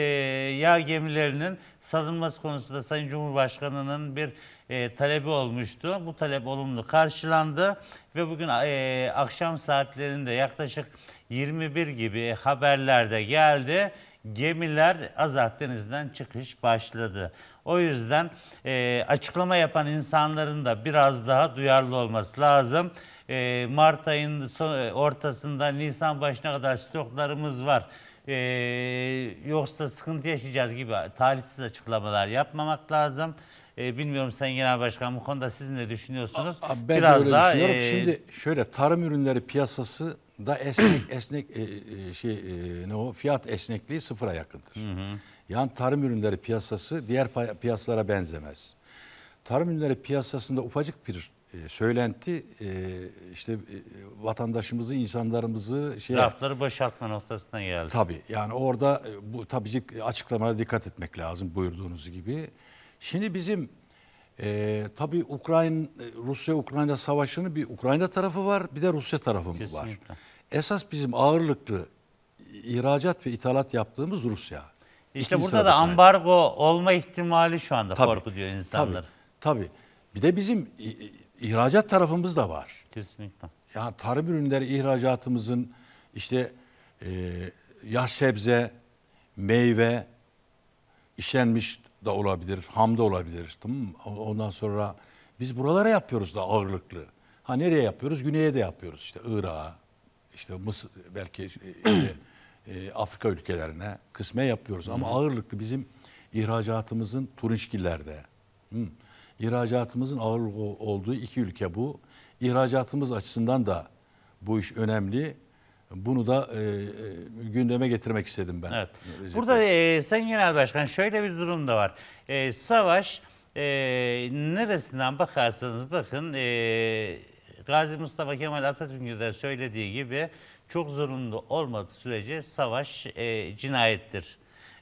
yağ gemilerinin salınması konusunda Sayın Cumhurbaşkanı'nın bir e, talebi olmuştu. Bu talep olumlu karşılandı ve bugün e, akşam saatlerinde yaklaşık 21 gibi haberlerde geldi. Gemiler Azak Denizi'nden çıkış başladı. O yüzden e, açıklama yapan insanların da biraz daha duyarlı olması lazım. E, Mart ayının son, e, ortasında Nisan başına kadar stoklarımız var. E, yoksa sıkıntı yaşayacağız gibi talihsiz açıklamalar yapmamak lazım. E, bilmiyorum sen genel başkan bu konuda siz ne düşünüyorsunuz? A, ben Biraz öyle daha, düşünüyorum. E, Şimdi şöyle tarım ürünleri piyasası da esnek esnek e, e, şey e, ne o fiyat esnekliği sıfıra yakındır. Hı hı. Yani tarım ürünleri piyasası diğer piyasalara benzemez. Tarım ürünleri piyasasında ufacık bir e, söylenti e, işte e, vatandaşımızı, insanlarımızı şey rafları boşaltma noktasına geldi. Tabii. Yani orada e, bu tabii açıklamaya dikkat etmek lazım buyurduğunuz gibi. Şimdi bizim e, tabii Ukrayna Rusya Ukrayna savaşının bir Ukrayna tarafı var, bir de Rusya tarafı var. Esas bizim ağırlıklı ihracat ve ithalat yaptığımız Rusya. İşte burada da ambargo olma ihtimali şu anda tabii, korkutuyor insanlar. Tabii, tabii. Bir de bizim ihracat tarafımız da var. Kesinlikle. Ya tarım ürünleri ihracatımızın işte e, yaş sebze, meyve, işlenmiş da olabilir, ham da olabilir. Tamam mı? Ondan sonra biz buralara yapıyoruz da ağırlıklı. Ha nereye yapıyoruz? Güney'e de yapıyoruz. İşte Irak'a, işte Mısır belki işte, e, Afrika ülkelerine kısme yapıyoruz. Hı Ama ağırlıklı bizim ihracatımızın turunçgillerde, Hı. İhracatımızın ağırlık olduğu iki ülke bu. İhracatımız açısından da bu iş önemli. Bunu da e, e gündeme getirmek istedim ben. Evet. Burada e, Sayın Genel Başkan şöyle bir durum da var. E, savaş e, neresinden bakarsanız bakın e, Gazi Mustafa Kemal Atatürk'ün de söylediği gibi çok zorunlu olmadığı sürece savaş e, cinayettir.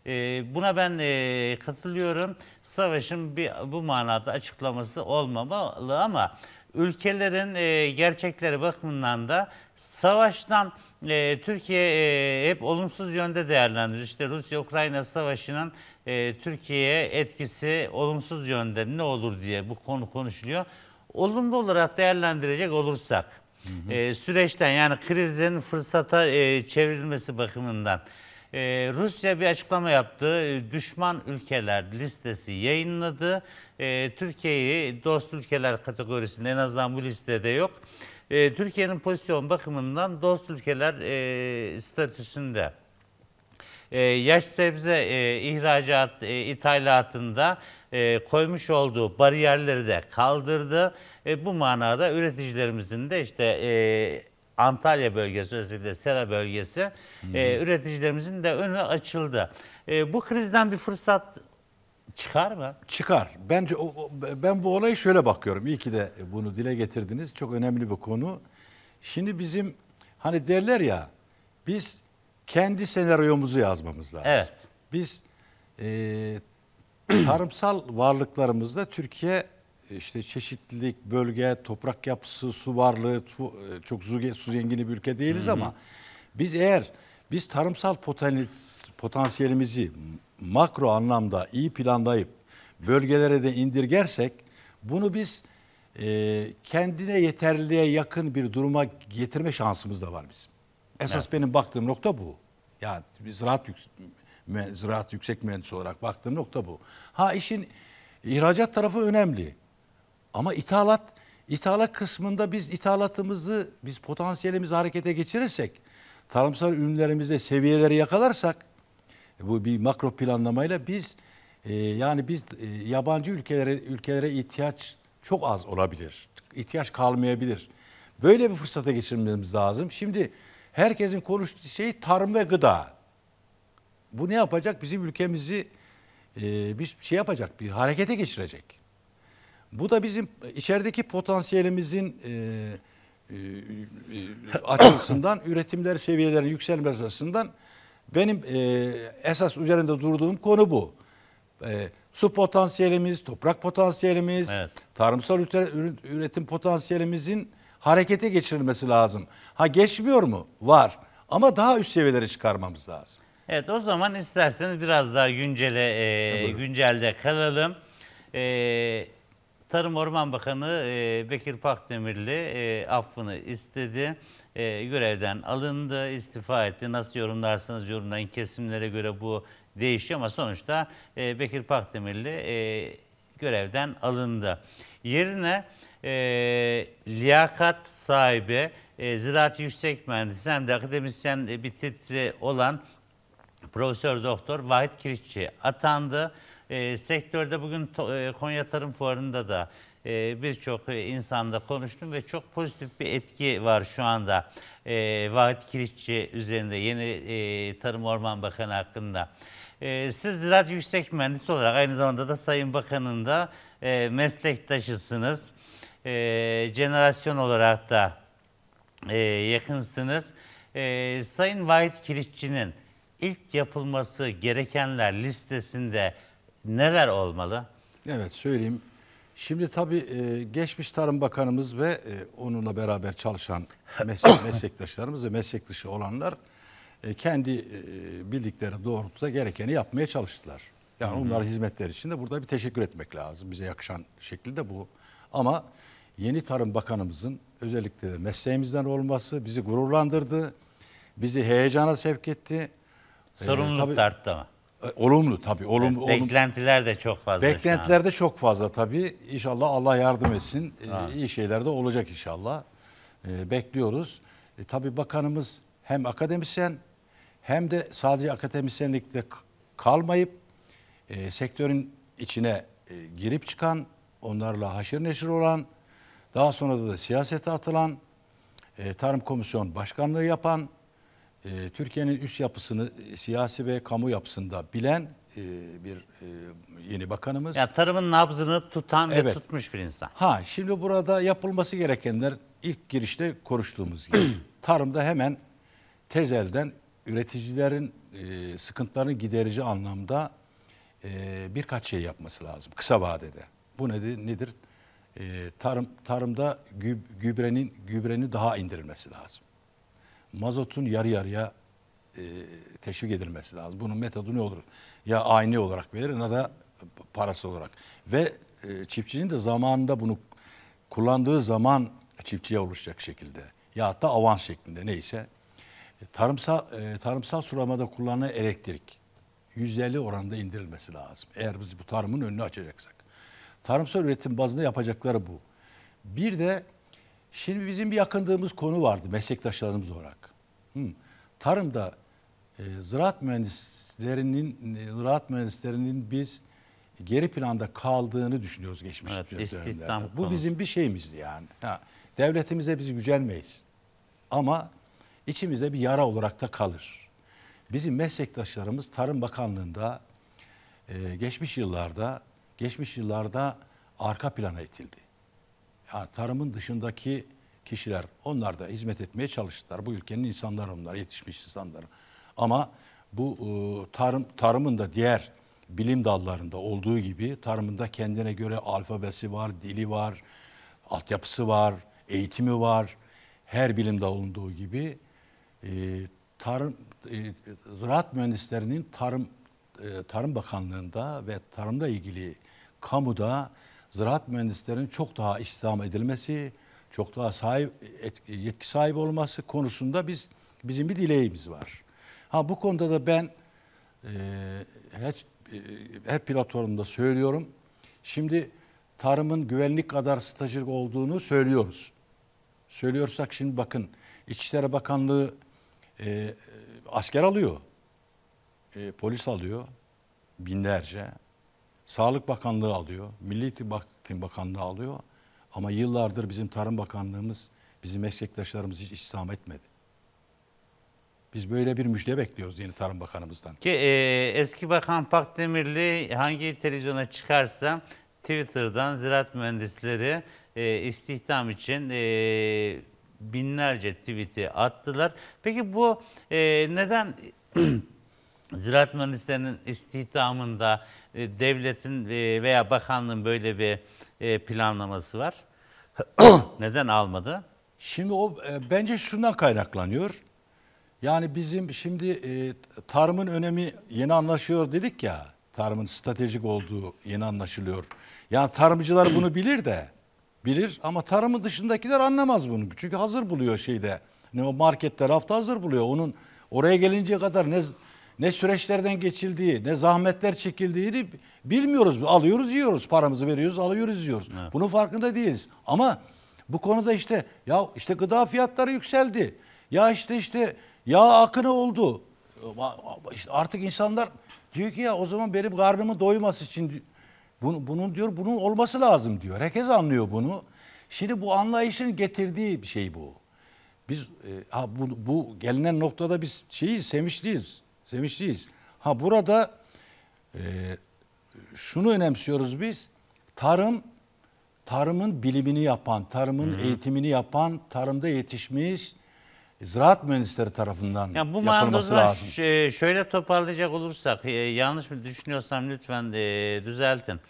E, buna ben e, katılıyorum. Savaşın bir, bu manada açıklaması olmamalı ama ülkelerin e, gerçekleri bakımından da savaştan e, Türkiye e, hep olumsuz yönde değerlendiriyor. İşte Rusya-Ukrayna savaşının e, Türkiye'ye etkisi olumsuz yönde ne olur diye bu konu konuşuluyor. Olumlu olarak değerlendirecek olursak e, süreçten yani krizin fırsata e, çevrilmesi bakımından. E, Rusya bir açıklama yaptı. Ee, Düşman ülkeler listesi yayınladı. E, Türkiye'yi dost ülkeler kategorisinde en azından bu listede yok. E, Türkiye'nin pozisyon bakımından dost ülkeler e, statüsünde. E, yaş sebze e, ihracat e, ithalatında e, koymuş olduğu bariyerleri de kaldırdı. E, bu manada üreticilerimizin de işte e, Antalya bölgesi özellikle Sera bölgesi e, üreticilerimizin de önü açıldı. E, bu krizden bir fırsat çıkar mı? Çıkar. Bence o, ben bu olayı şöyle bakıyorum. İyi ki de bunu dile getirdiniz. Çok önemli bir konu. Şimdi bizim hani derler ya biz kendi senaryomuzu yazmamız lazım. Evet. Biz e, tarımsal varlıklarımızda Türkiye e, işte çeşitlilik, bölge, toprak yapısı, su varlığı e, çok su zengini bir ülke değiliz ama biz eğer biz tarımsal potansiyelimizi makro anlamda iyi planlayıp bölgelere de indirgersek bunu biz e, kendine yeterliliğe yakın bir duruma getirme şansımız da var bizim. Esas evet. benim baktığım nokta bu. Yani biz rahat yükseliyoruz ziraat yüksek mühendisi olarak baktığım nokta bu. Ha işin ihracat tarafı önemli. Ama ithalat ithalat kısmında biz ithalatımızı biz potansiyelimizi harekete geçirirsek tarımsal ürünlerimizde seviyeleri yakalarsak e, bu bir makro planlamayla biz e, yani biz e, yabancı ülkelere ülkelere ihtiyaç çok az olabilir. İhtiyaç kalmayabilir. Böyle bir fırsata geçirmemiz lazım. Şimdi herkesin konuştuğu şey tarım ve gıda. Bu ne yapacak? Bizim ülkemizi e, bir şey yapacak, bir harekete geçirecek. Bu da bizim e, içerideki potansiyelimizin e, e, e açısından, üretimler seviyelerinin yükselmesi açısından benim e, esas üzerinde durduğum konu bu. E, su potansiyelimiz, toprak potansiyelimiz, evet. tarımsal üretim potansiyelimizin harekete geçirilmesi lazım. Ha geçmiyor mu? Var. Ama daha üst seviyelere çıkarmamız lazım. Evet o zaman isterseniz biraz daha güncele e, güncelde kalalım. E, Tarım Orman Bakanı e, Bekir Pakdemirli e, affını istedi. E, görevden alındı, istifa etti. Nasıl yorumlarsanız yorumlayın kesimlere göre bu değişiyor ama sonuçta e, Bekir Pakdemirli e, görevden alındı. Yerine e, liyakat sahibi, e, ziraat yüksek mühendisi hem de akademisyen e, bir titri olan Profesör Doktor Vahit Kirişçi atandı. E, sektörde bugün to, e, Konya Tarım Fuarı'nda da e, birçok e, insanda konuştum ve çok pozitif bir etki var şu anda e, Vahit Kirişçi üzerinde yeni e, Tarım Orman Bakanı hakkında. E, siz Ziraat Yüksek Mühendisi olarak aynı zamanda da Sayın Bakan'ın da e, meslektaşısınız. E, jenerasyon olarak da e, yakınsınız. E, Sayın Vahit Kirişçi'nin ilk yapılması gerekenler listesinde neler olmalı? Evet söyleyeyim. Şimdi tabii e, geçmiş Tarım Bakanımız ve e, onunla beraber çalışan meslektaşlarımız ve meslek dışı olanlar e, kendi bildikleri doğrultuda gerekeni yapmaya çalıştılar. Yani onlara hizmetleri için de burada bir teşekkür etmek lazım. Bize yakışan şekilde bu. Ama yeni Tarım Bakanımızın özellikle de mesleğimizden olması bizi gururlandırdı. Bizi heyecana sevk etti. Ee, Sorumluluk e, arttı ama. Olumlu tabii. Olumlu, olumlu. de çok fazla. Beklentiler de çok fazla tabii. İnşallah Allah yardım etsin. Ha. Ee, iyi şeyler de olacak inşallah. Ee, bekliyoruz. E, tabii bakanımız hem akademisyen hem de sadece akademisyenlikte kalmayıp e, sektörün içine e, girip çıkan, onlarla haşır neşir olan, daha sonra da, da siyasete atılan, e, Tarım Komisyon Başkanlığı yapan, ee, Türkiye'nin üst yapısını e, siyasi ve kamu yapısında bilen e, bir e, yeni bakanımız. Ya tarımın nabzını tutan evet. ve tutmuş bir insan. Ha şimdi burada yapılması gerekenler ilk girişte konuştuğumuz gibi. Tarımda hemen tezelden üreticilerin sıkıntılarını giderici anlamda birkaç şey yapması lazım kısa vadede. Bu nedir? nedir? tarım tarımda gübrenin gübreni daha indirilmesi lazım mazotun yarı yarıya e, teşvik edilmesi lazım. Bunun metodu ne olur? Ya aynı olarak verir ya da parası olarak. Ve e, çiftçinin de zamanında bunu kullandığı zaman çiftçiye oluşacak şekilde ya da avans şeklinde neyse e, tarımsal e, tarımsal suramada kullanılan elektrik 150 oranında indirilmesi lazım. Eğer biz bu tarımın önünü açacaksak. Tarımsal üretim bazında yapacakları bu. Bir de şimdi bizim bir yakındığımız konu vardı meslektaşlarımız olarak. Hı. Tarımda e, ziraat mühendislerinin e, ziraat mühendislerinin biz geri planda kaldığını düşünüyoruz geçmiş evet, dönemlerde. Bu bizim bir şeyimizdi yani. Ha, devletimize biz gücenmeyiz. Ama içimizde bir yara olarak da kalır. Bizim meslektaşlarımız Tarım Bakanlığı'nda e, geçmiş yıllarda geçmiş yıllarda arka plana itildi. Yani tarımın dışındaki kişiler onlar da hizmet etmeye çalıştılar. Bu ülkenin insanları onlar, yetişmiş insanları. Ama bu e, tarım tarımın da diğer bilim dallarında olduğu gibi tarımında kendine göre alfabesi var, dili var, altyapısı var, eğitimi var. Her bilim dalında olduğu gibi e, tarım e, ziraat mühendislerinin tarım e, Tarım Bakanlığı'nda ve tarımla ilgili kamuda ziraat mühendislerinin çok daha istihdam edilmesi, çok daha sahip yetki sahibi olması konusunda biz bizim bir dileğimiz var. Ha bu konuda da ben e, her, e, her platformda söylüyorum. Şimdi tarımın güvenlik kadar stratejik olduğunu söylüyoruz. Söylüyorsak şimdi bakın İçişleri Bakanlığı e, asker alıyor. E, polis alıyor binlerce. Sağlık Bakanlığı alıyor. Milli Eğitim Bakanlığı alıyor. Ama yıllardır bizim Tarım Bakanlığımız, bizim meslektaşlarımız hiç istihdam etmedi. Biz böyle bir müjde bekliyoruz yeni Tarım Bakanımızdan. Ki e, eski Bakan Pakdemirli hangi televizyona çıkarsa Twitter'dan ziraat mühendisleri e, istihdam için e, binlerce tweet'i attılar. Peki bu e, neden ziraat mühendislerinin istihdamında e, devletin e, veya bakanlığın böyle bir e, planlaması var. Neden almadı? Şimdi o e, bence şundan kaynaklanıyor. Yani bizim şimdi e, tarımın önemi yeni anlaşıyor dedik ya. Tarımın stratejik olduğu yeni anlaşılıyor. Yani tarımcılar bunu bilir de bilir ama tarımın dışındakiler anlamaz bunu. Çünkü hazır buluyor şeyde. Ne o marketler hafta hazır buluyor. Onun oraya gelinceye kadar ne ne süreçlerden geçildiği, ne zahmetler çekildiğini Bilmiyoruz. Alıyoruz yiyoruz. Paramızı veriyoruz alıyoruz yiyoruz. Evet. Bunun farkında değiliz. Ama bu konuda işte ya işte gıda fiyatları yükseldi. Ya işte işte yağ akını oldu. İşte artık insanlar diyor ki ya o zaman benim karnımı doyması için bunu, bunun diyor bunun olması lazım diyor. Herkes anlıyor bunu. Şimdi bu anlayışın getirdiği bir şey bu. Biz e, ha bu, bu gelinen noktada biz şeyiz, sevinçliyiz. Sevinçliyiz. Ha burada e, şunu önemsiyoruz biz. Tarım, tarımın bilimini yapan, tarımın Hı-hı. eğitimini yapan, tarımda yetişmiş ziraat mühendisleri tarafından yani bu yapılması lazım. Ş- e, şöyle toparlayacak olursak, e, yanlış mı düşünüyorsam lütfen e, düzeltin.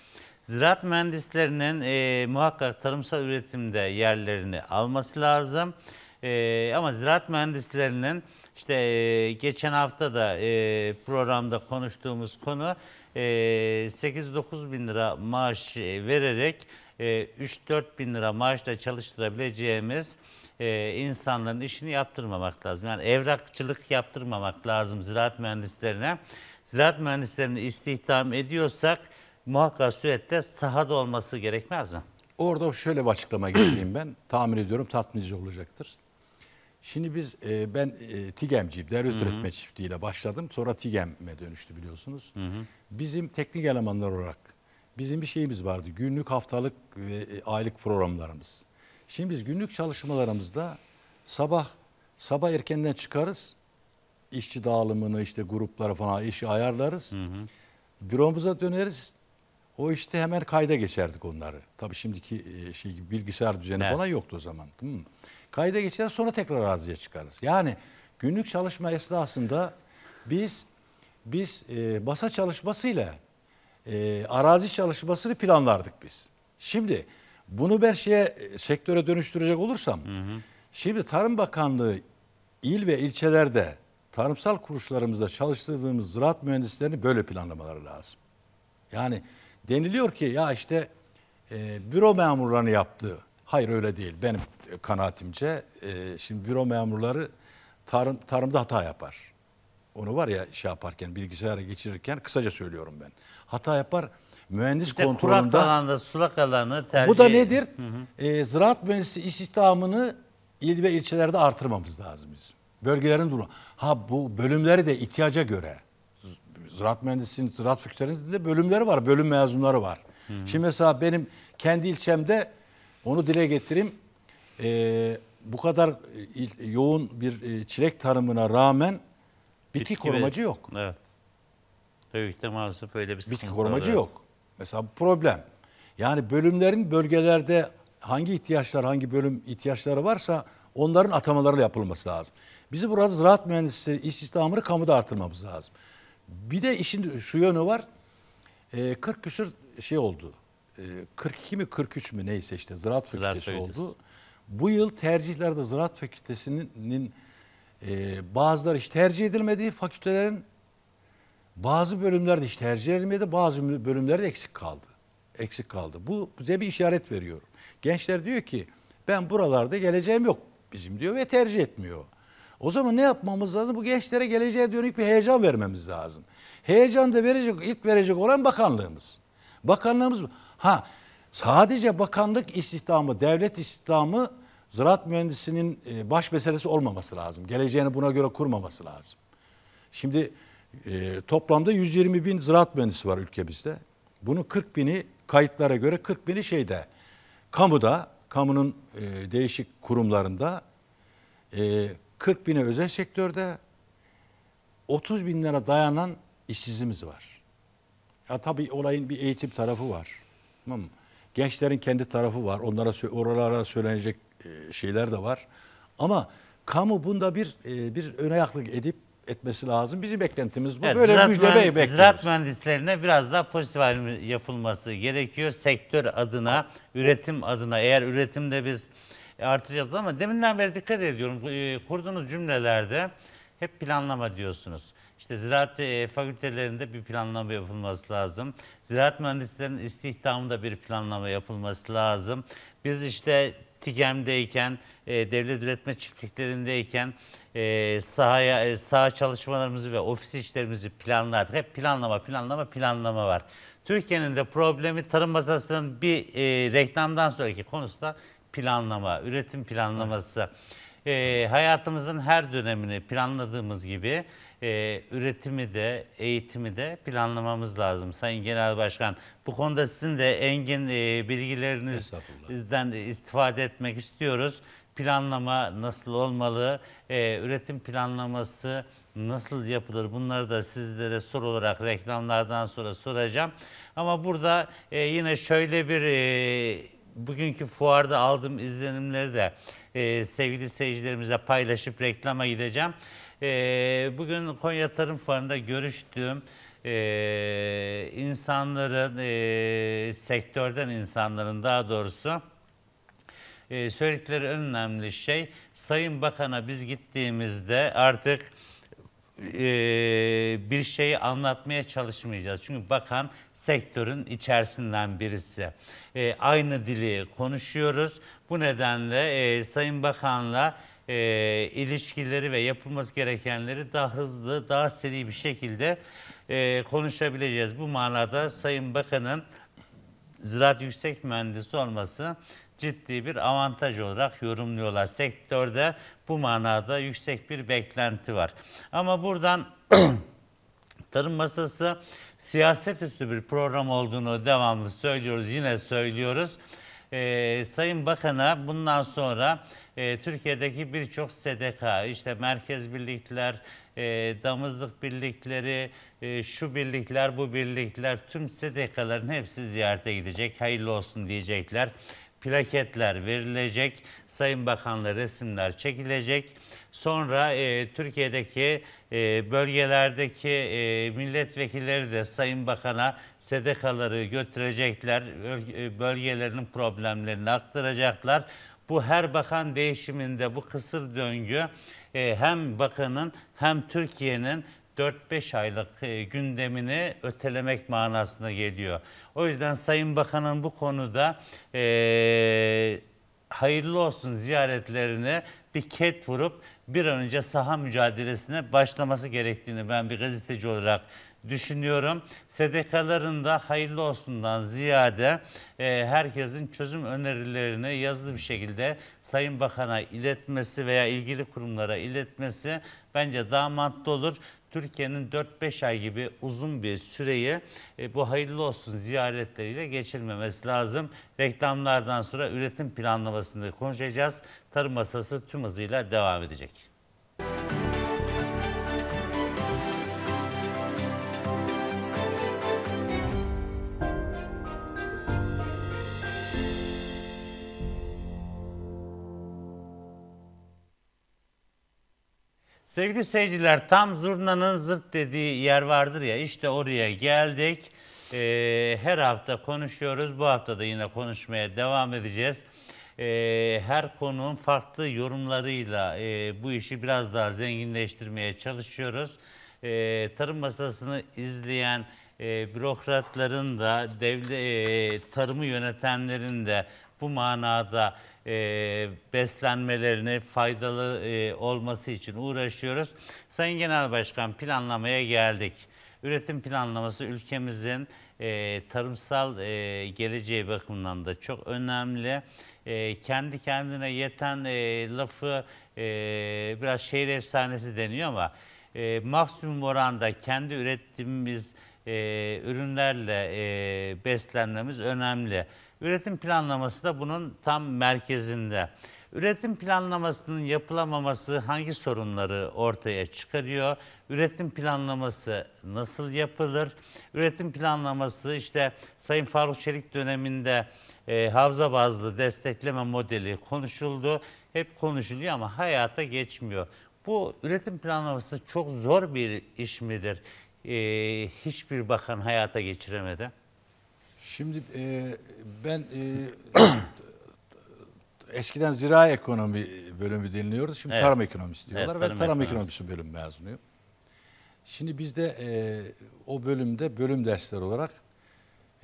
Ziraat mühendislerinin e, muhakkak tarımsal üretimde yerlerini alması lazım. E, ama ziraat mühendislerinin işte e, geçen hafta da e, programda konuştuğumuz konu 8-9 ee, bin lira maaş e, vererek 3-4 e, bin lira maaşla çalıştırabileceğimiz e, insanların işini yaptırmamak lazım. Yani evrakçılık yaptırmamak lazım ziraat mühendislerine. Ziraat mühendislerini istihdam ediyorsak muhakkak surette sahada olması gerekmez mi? Orada şöyle bir açıklama getireyim ben. Tahmin ediyorum Tatminci olacaktır. Şimdi biz e, ben e, TİGEM'ciyim. Devlet Üretme Çiftliği'yle başladım. Sonra TİGEM'e dönüştü biliyorsunuz. Hı-hı. Bizim teknik elemanlar olarak bizim bir şeyimiz vardı. Günlük, haftalık ve e, aylık programlarımız. Şimdi biz günlük çalışmalarımızda sabah sabah erkenden çıkarız. İşçi dağılımını işte grupları falan işi ayarlarız. Hı hı. Büromuza döneriz. O işte hemen kayda geçerdik onları. Tabii şimdiki e, şey bilgisayar düzeni evet. falan yoktu o zaman. Değil mi? Kayda geçer sonra tekrar araziye çıkarız. Yani günlük çalışma esnasında biz biz e, basa çalışmasıyla e, arazi çalışmasını planlardık biz. Şimdi bunu ben şeye e, sektöre dönüştürecek olursam hı hı. şimdi Tarım Bakanlığı il ve ilçelerde tarımsal kuruluşlarımızda çalıştırdığımız ziraat mühendislerini böyle planlamaları lazım. Yani deniliyor ki ya işte e, büro memurlarını yaptı. Hayır öyle değil. Benim kanaatimce e, şimdi büro memurları tarım tarımda hata yapar. Onu var ya şey yaparken bilgisayara geçirirken kısaca söylüyorum ben. Hata yapar mühendis işte kontrolünde. Kurak alanda sulak alanı tercih Bu da nedir? Hı hı. E, ziraat mühendisi istihdamını il ve ilçelerde artırmamız lazım bizim. Bölgelerin durumu. Ha bu bölümleri de ihtiyaca göre. Ziraat mühendisinin, ziraat fakültelerinin de bölümleri var. Bölüm mezunları var. Hı hı. Şimdi mesela benim kendi ilçemde onu dile getireyim e, bu kadar e, yoğun bir e, çilek tarımına rağmen bitki, bitki korumacı ve, yok. Evet. Böylelikle maalesef öyle bir sıkıntı Bitki korumacı var, evet. yok. Mesela problem. Yani bölümlerin bölgelerde hangi ihtiyaçlar, hangi bölüm ihtiyaçları varsa onların atamaları yapılması lazım. Bizi burada ziraat mühendisliği istihdamını kamuda artırmamız lazım. Bir de işin şu yönü var. 40 ee, küsür şey oldu. 42 ee, mi 43 mü neyse işte ziraat, ziraat fakültesi oldu. Bu yıl tercihlerde ziraat fakültesinin e, bazıları hiç tercih edilmedi, fakültelerin bazı bölümlerde hiç tercih edilmedi, bazı bölümlerde eksik kaldı. Eksik kaldı. Bu bize bir işaret veriyor. Gençler diyor ki ben buralarda geleceğim yok bizim diyor ve tercih etmiyor. O zaman ne yapmamız lazım? Bu gençlere geleceğe dönük bir heyecan vermemiz lazım. Heyecan da verecek, ilk verecek olan bakanlığımız. Bakanlığımız Ha Sadece bakanlık istihdamı, devlet istihdamı ziraat mühendisinin e, baş meselesi olmaması lazım. Geleceğini buna göre kurmaması lazım. Şimdi e, toplamda 120 bin ziraat mühendisi var ülkemizde. Bunu 40 bini kayıtlara göre 40 bini şeyde kamuda, kamunun e, değişik kurumlarında e, 40 bini özel sektörde 30 binlere dayanan işsizimiz var. Ya tabii olayın bir eğitim tarafı var. Tamam mı? Gençlerin kendi tarafı var. Onlara oralara söylenecek e, şeyler de var. Ama kamu bunda bir e, bir önayaklık edip etmesi lazım. Bizim beklentimiz bu. Evet, Böyle müjdemeyi bekliyoruz. Ziraat mühendislerine biraz daha pozitif yapılması gerekiyor. Sektör adına, üretim adına. Eğer üretimde biz artıracağız ama deminden beri dikkat ediyorum. E, kurduğunuz cümlelerde hep planlama diyorsunuz. İşte ziraat e, fakültelerinde bir planlama yapılması lazım. Ziraat mühendislerinin istihdamında bir planlama yapılması lazım. Biz işte TİGEM'deyken, e, devlet üretme çiftliklerindeyken e, sahaya, e, saha çalışmalarımızı ve ofis işlerimizi planlardık. Hep planlama, planlama, planlama var. Türkiye'nin de problemi tarım masasının bir e, reklamdan sonraki konusu da planlama, üretim planlaması. Evet. E, hayatımızın her dönemini planladığımız gibi e, üretimi de eğitimi de planlamamız lazım Sayın Genel Başkan. Bu konuda sizin de engin e, bilgilerinizden istifade etmek istiyoruz. Planlama nasıl olmalı, e, üretim planlaması nasıl yapılır bunları da sizlere soru olarak reklamlardan sonra soracağım. Ama burada e, yine şöyle bir e, bugünkü fuarda aldığım izlenimleri de e, sevgili seyircilerimize paylaşıp reklama gideceğim. Ee, bugün Konya Tarım Fuarı'nda görüştüğüm ee, insanların, ee, sektörden insanların daha doğrusu söyledikleri önemli şey Sayın Bakan'a biz gittiğimizde artık bir şeyi anlatmaya çalışmayacağız. Çünkü bakan sektörün içerisinden birisi. aynı dili konuşuyoruz. Bu nedenle Sayın Bakan'la e, ilişkileri ve yapılması gerekenleri daha hızlı, daha seri bir şekilde e, konuşabileceğiz. Bu manada Sayın Bakan'ın ziraat yüksek mühendisi olması ciddi bir avantaj olarak yorumluyorlar. Sektörde bu manada yüksek bir beklenti var. Ama buradan tarım masası siyaset üstü bir program olduğunu devamlı söylüyoruz, yine söylüyoruz. Ee, Sayın Bakan'a bundan sonra e, Türkiye'deki birçok SDK, işte merkez birlikler, e, damızlık birlikleri, e, şu birlikler, bu birlikler, tüm SDK'ların hepsi ziyarete gidecek, hayırlı olsun diyecekler. Plaketler verilecek, Sayın Bakan'la resimler çekilecek. Sonra e, Türkiye'deki e, bölgelerdeki e, milletvekilleri de Sayın Bakan'a SDK'ları götürecekler, e, bölgelerinin problemlerini aktaracaklar. Bu her bakan değişiminde bu kısır döngü e, hem bakanın hem Türkiye'nin 4-5 aylık e, gündemini ötelemek manasına geliyor. O yüzden Sayın Bakan'ın bu konuda e, hayırlı olsun ziyaretlerine bir ket vurup bir an önce saha mücadelesine başlaması gerektiğini ben bir gazeteci olarak düşünüyorum. SDK'ların hayırlı olsundan ziyade e, herkesin çözüm önerilerini yazılı bir şekilde Sayın Bakan'a iletmesi veya ilgili kurumlara iletmesi bence daha mantıklı olur. Türkiye'nin 4-5 ay gibi uzun bir süreyi e, bu hayırlı olsun ziyaretleriyle geçirmemesi lazım. Reklamlardan sonra üretim planlamasını konuşacağız tarım masası tüm hızıyla devam edecek. Sevgili seyirciler tam zurnanın zırt dediği yer vardır ya işte oraya geldik. Ee, her hafta konuşuyoruz. Bu hafta da yine konuşmaya devam edeceğiz e, her konunun farklı yorumlarıyla e, bu işi biraz daha zenginleştirmeye çalışıyoruz. E, tarım masasını izleyen e, bürokratların da devle, e, tarımı yönetenlerin de bu manada e, beslenmelerini faydalı e, olması için uğraşıyoruz. Sayın Genel Başkan planlamaya geldik. Üretim planlaması ülkemizin e, tarımsal e, geleceği bakımından da çok önemli e, kendi kendine yeten e, lafı e, biraz şehir efsanesi deniyor ama e, maksimum oranda kendi ürettiğimiz e, ürünlerle e, beslenmemiz önemli. Üretim planlaması da bunun tam merkezinde. Üretim planlamasının yapılamaması hangi sorunları ortaya çıkarıyor? Üretim planlaması nasıl yapılır? Üretim planlaması işte Sayın Faruk Çelik döneminde e, havza bazlı destekleme modeli konuşuldu. Hep konuşuluyor ama hayata geçmiyor. Bu üretim planlaması çok zor bir iş midir? E, hiçbir bakan hayata geçiremedi. Şimdi e, ben e, eskiden zira ekonomi bölümü deniliyordu. Şimdi evet. tarım ekonomisi diyorlar evet, ve tarım, tarım ekonomisi bölüm mezunuyum. Şimdi bizde e, o bölümde bölüm dersleri olarak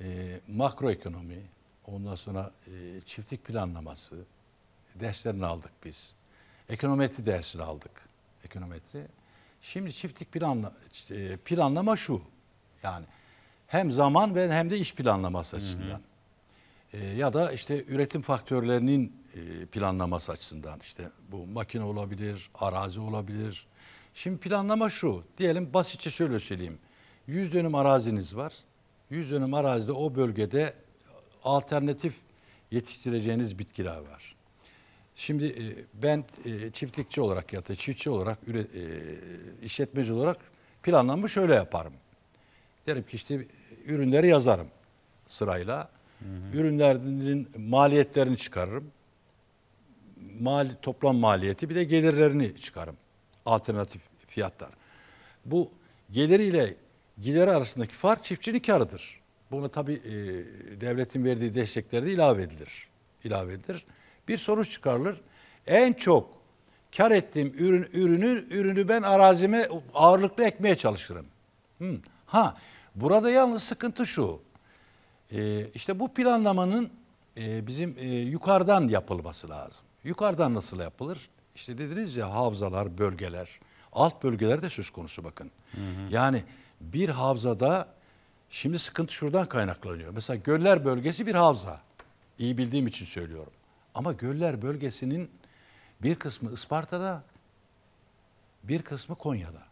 e, makroekonomi, Ondan sonra e, çiftlik planlaması derslerini aldık biz. Ekonometri dersini aldık. Ekonometri. Şimdi çiftlik planla, e, planlama şu. Yani hem zaman ve hem de iş planlaması açısından. Hı hı. E, ya da işte üretim faktörlerinin e, planlaması açısından. işte bu makine olabilir, arazi olabilir. Şimdi planlama şu. Diyelim basitçe şöyle söyleyeyim. 100 dönüm araziniz var. 100 dönüm arazide o bölgede alternatif yetiştireceğiniz bitkiler var. Şimdi e, ben e, çiftlikçi olarak ya da çiftçi olarak e, işletmeci olarak planlanmış şöyle yaparım. Derim ki işte ürünleri yazarım sırayla. Hı hı. Ürünlerin maliyetlerini çıkarırım. Mal, toplam maliyeti bir de gelirlerini çıkarım. Alternatif fiyatlar. Bu geliriyle gideri arasındaki fark çiftçinin karıdır. Buna tabii e, devletin verdiği destekler de ilave edilir. İlave edilir. Bir sonuç çıkarılır. En çok kar ettiğim ürün, ürünü, ürünü ben arazime ağırlıklı ekmeye çalışırım. Hmm. Ha burada yalnız sıkıntı şu. E, işte bu planlamanın e, bizim e, yukarıdan yapılması lazım. Yukarıdan nasıl yapılır? İşte dediniz ya havzalar, bölgeler. Alt bölgelerde söz konusu bakın. Hı hı. Yani bir havzada Şimdi sıkıntı şuradan kaynaklanıyor. Mesela göller bölgesi bir havza. İyi bildiğim için söylüyorum. Ama göller bölgesinin bir kısmı Isparta'da, bir kısmı Konya'da.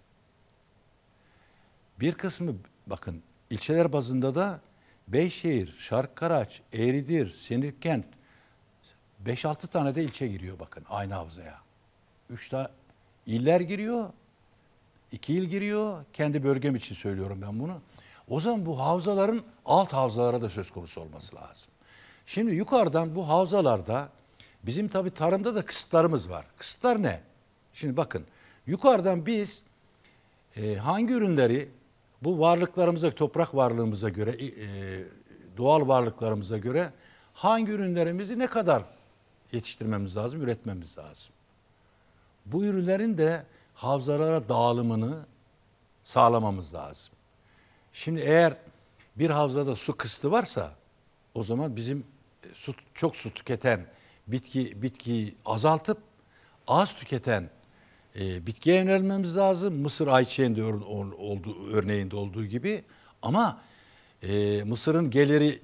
Bir kısmı bakın ilçeler bazında da Beyşehir, Şarkkaraç, Eğridir, Sinirkent 5-6 tane de ilçe giriyor bakın aynı havzaya. 3 tane iller giriyor, 2 il giriyor. Kendi bölgem için söylüyorum ben bunu. O zaman bu havzaların alt havzalara da söz konusu olması lazım. Şimdi yukarıdan bu havzalarda bizim tabii tarımda da kısıtlarımız var. Kısıtlar ne? Şimdi bakın yukarıdan biz e, hangi ürünleri bu varlıklarımıza, toprak varlığımıza göre, e, e doğal varlıklarımıza göre hangi ürünlerimizi ne kadar yetiştirmemiz lazım, üretmemiz lazım. Bu ürünlerin de havzalara dağılımını sağlamamız lazım. Şimdi eğer bir havzada su kısıtı varsa o zaman bizim e, su, çok su tüketen bitki bitkiyi azaltıp az tüketen e, bitkiye yönelmemiz lazım. Mısır ayçiçeğinde ör, olduğu, örneğinde olduğu gibi ama e, Mısır'ın geliri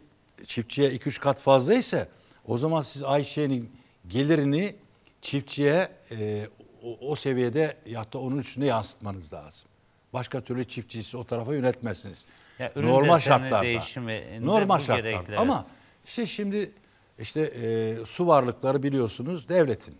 çiftçiye 2-3 kat fazla ise o zaman siz ayçiçeğinin gelirini çiftçiye e, o, o seviyede ya da onun üstüne yansıtmanız lazım. Başka türlü çiftçisi o tarafa yönetmezsiniz. Ya, normal şartlarda. Normal şartlarda. Gerekli, Ama evet. işte şimdi işte e, su varlıkları biliyorsunuz devletin.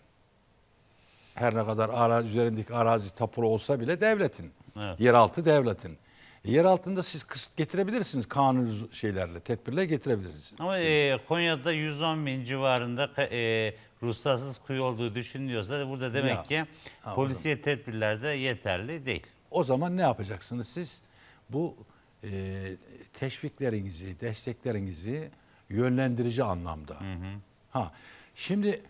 Her ne kadar arazi üzerindeki arazi tapulu olsa bile devletin. Evet. Yeraltı devletin. E, yer altında siz kısıt getirebilirsiniz kanun şeylerle, tedbirle getirebilirsiniz. Ama e, Konya'da 110 bin civarında e, ruhsatsız kuyu olduğu düşünülüyorsa burada demek ya, ki anladım. polisiye tedbirler de yeterli değil. O zaman ne yapacaksınız siz? Bu e, teşviklerinizi, desteklerinizi yönlendirici anlamda. Hı hı. Ha, şimdi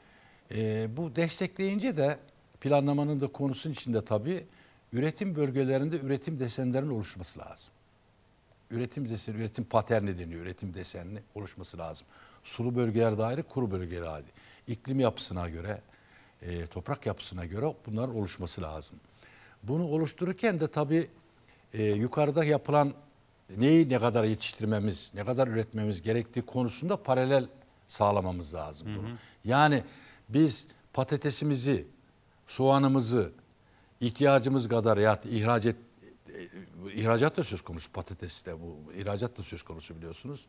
e, bu destekleyince de planlamanın da konusunun içinde tabii üretim bölgelerinde üretim desenlerinin oluşması lazım. Üretim deseni, üretim paterni deniyor. Üretim desenli oluşması lazım. Sulu bölgeler daire, kuru bölgeler ayrı. İklim yapısına göre, e, toprak yapısına göre bunlar oluşması lazım. Bunu oluştururken de tabii e, yukarıda yapılan neyi ne kadar yetiştirmemiz, ne kadar üretmemiz gerektiği konusunda paralel sağlamamız lazım. Bunu. Hı hı. Yani biz patatesimizi, soğanımızı ihtiyacımız kadar ya ihraç et, e, ihracat da söz konusu patates de bu ihracat da söz konusu biliyorsunuz.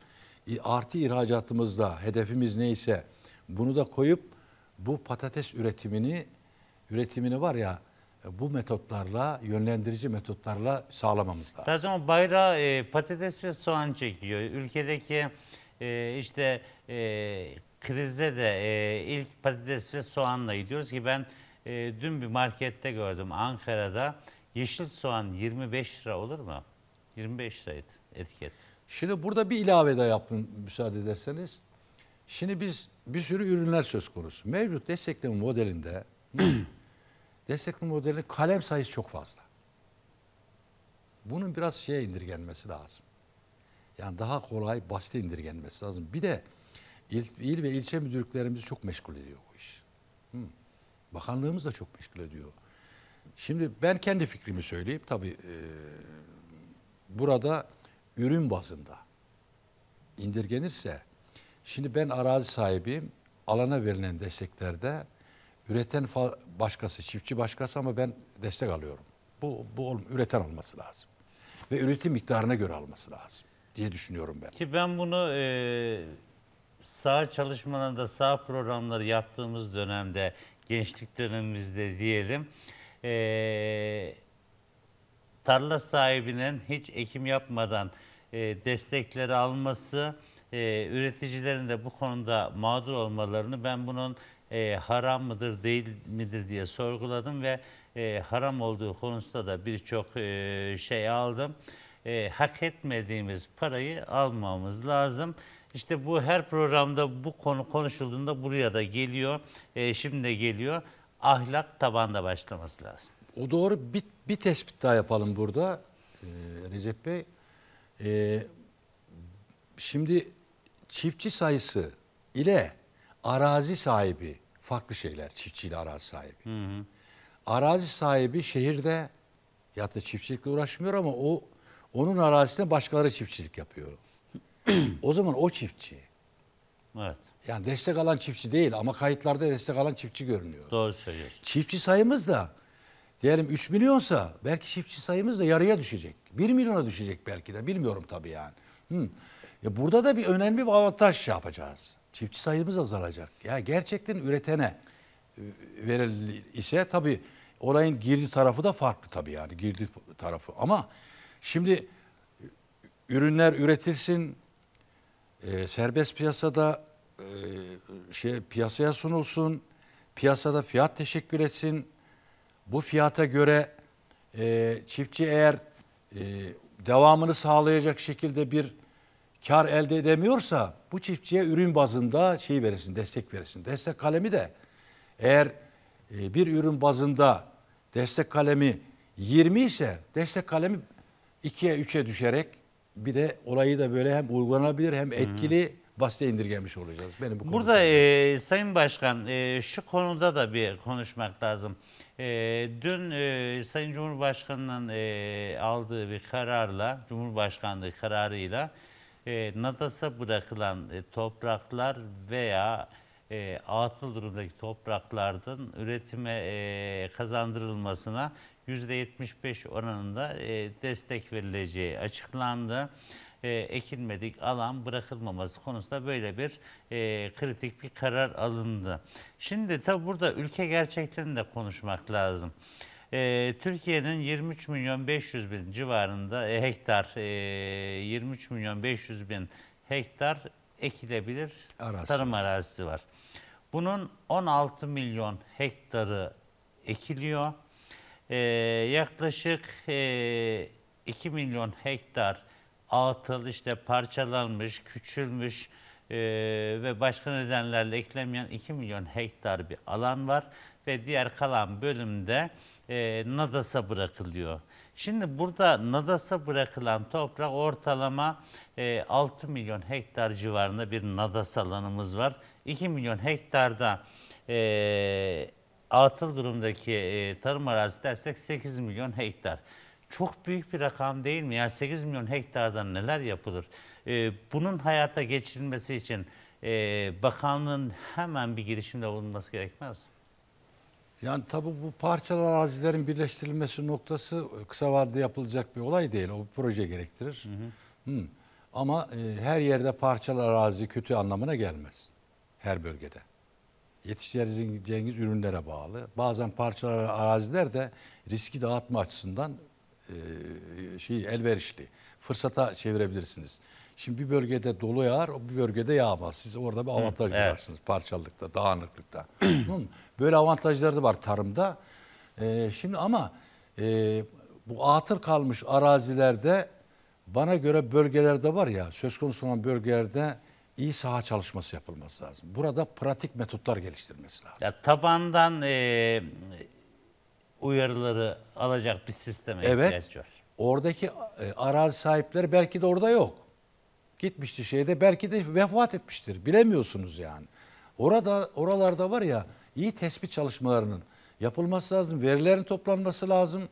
E, artı ihracatımızda hedefimiz neyse bunu da koyup bu patates üretimini üretimini var ya e, bu metotlarla, yönlendirici metotlarla sağlamamız lazım. Sadece o bayrağı e, patates ve soğan çekiyor. Ülkedeki e, işte e, krizde de e, ilk patates ve soğanla gidiyoruz ki ben e, dün bir markette gördüm Ankara'da yeşil soğan 25 lira olur mu? 25 liraydı etiket. Şimdi burada bir ilave de yapın müsaade ederseniz. Şimdi biz bir sürü ürünler söz konusu. Mevcut destekleme modelinde Destek modelin kalem sayısı çok fazla. Bunun biraz şeye indirgenmesi lazım. Yani daha kolay, basit indirgenmesi lazım. Bir de il, il ve ilçe müdürlüklerimizi çok meşgul ediyor bu iş. Hı. Bakanlığımız da çok meşgul ediyor. Şimdi ben kendi fikrimi söyleyeyim. Tabii e, burada ürün bazında indirgenirse, şimdi ben arazi sahibiyim, alana verilen desteklerde Üreten başkası, çiftçi başkası ama ben destek alıyorum. Bu, bu üreten olması lazım. Ve üretim miktarına göre alması lazım diye düşünüyorum ben. Ki ben bunu e, sağ çalışmalarında, sağ programları yaptığımız dönemde, gençlik dönemimizde diyelim, e, tarla sahibinin hiç ekim yapmadan e, destekleri alması, e, üreticilerin de bu konuda mağdur olmalarını ben bunun e, haram mıdır değil midir diye sorguladım ve e, haram olduğu konusunda da birçok e, şey aldım. E, hak etmediğimiz parayı almamız lazım. İşte bu her programda bu konu konuşulduğunda buraya da geliyor. E, şimdi de geliyor. Ahlak tabanda başlaması lazım. O doğru bir, bir tespit daha yapalım burada ee, Recep Bey. Ee, şimdi çiftçi sayısı ile arazi sahibi farklı şeyler çiftçiyle arazi sahibi. Hı hı. Arazi sahibi şehirde ya da çiftçilikle uğraşmıyor ama o onun arazisinde başkaları çiftçilik yapıyor. o zaman o çiftçi. Evet. Yani destek alan çiftçi değil ama kayıtlarda destek alan çiftçi görünüyor. Doğru söylüyorsun. Çiftçi sayımız da diyelim 3 milyonsa belki çiftçi sayımız da yarıya düşecek. 1 milyona düşecek belki de bilmiyorum tabii yani. Hı. Ya burada da bir önemli bir avantaj şey yapacağız çiftçi sayımız azalacak. Ya gerçekten üretene e, verildi ise tabii olayın girdi tarafı da farklı tabii yani girdi tarafı. Ama şimdi e, ürünler üretilsin, e, serbest piyasada e, şey piyasaya sunulsun, piyasada fiyat teşekkür etsin. Bu fiyata göre e, çiftçi eğer e, devamını sağlayacak şekilde bir kar elde edemiyorsa bu çiftçiye ürün bazında şey verirsin, destek verirsin. Destek kalemi de eğer e, bir ürün bazında destek kalemi 20 ise destek kalemi 2'ye 3'e düşerek bir de olayı da böyle hem uygulanabilir hem etkili basite indirgemiş olacağız. Benim bu Burada e, Sayın Başkan e, şu konuda da bir konuşmak lazım. E, dün e, Sayın Cumhurbaşkanı'nın e, aldığı bir kararla, Cumhurbaşkanlığı kararıyla e, natasa bırakılan e, topraklar veya e, atıl durumdaki topraklardan üretime e, kazandırılmasına %75 oranında e, destek verileceği açıklandı. E, ekilmedik alan bırakılmaması konusunda böyle bir e, kritik bir karar alındı. Şimdi tabi burada ülke gerçeklerini de konuşmak lazım. E, Türkiye'nin 23 milyon 500 bin civarında e, hektar, e, 23 milyon 500 bin hektar ekilebilir arazisi tarım var. arazisi var. Bunun 16 milyon hektarı ekiliyor. E, yaklaşık e, 2 milyon hektar atıl, işte parçalanmış, küçülmüş e, ve başka nedenlerle eklemeyen 2 milyon hektar bir alan var. Ve diğer kalan bölümde e, Nadas'a bırakılıyor. Şimdi burada Nadas'a bırakılan toprak ortalama e, 6 milyon hektar civarında bir Nadas alanımız var. 2 milyon hektarda e, atıl durumdaki e, tarım arazi dersek 8 milyon hektar. Çok büyük bir rakam değil mi? Yani 8 milyon hektardan neler yapılır? E, bunun hayata geçirilmesi için e, bakanlığın hemen bir girişimde bulunması gerekmez mi? Yani tabi bu parçalı arazilerin birleştirilmesi noktası e, kısa vadede yapılacak bir olay değil. O bir proje gerektirir. Hı hı. Hı. Hmm. Ama e, her yerde parçalı arazi kötü anlamına gelmez. Her bölgede. Yetiştireceğiniz ürünlere bağlı. Bazen parçalı araziler de riski dağıtma açısından e, şey elverişli. Fırsata çevirebilirsiniz. Şimdi bir bölgede dolu yağar, bir bölgede yağmaz. Siz orada bir avantaj bularsınız evet. parçalılıkta, dağınıklıkta. Böyle avantajları da var tarımda. E, şimdi ama e, bu atır kalmış arazilerde bana göre bölgelerde var ya söz konusu olan bölgelerde iyi saha çalışması yapılması lazım. Burada pratik metotlar geliştirmesi lazım. Ya, tabandan e, uyarıları alacak bir sisteme evet, ihtiyaç var. Oradaki e, arazi sahipleri belki de orada yok. Gitmişti şeyde belki de vefat etmiştir. Bilemiyorsunuz yani. Orada oralarda var ya iyi tespit çalışmalarının yapılması lazım. Verilerin toplanması lazım.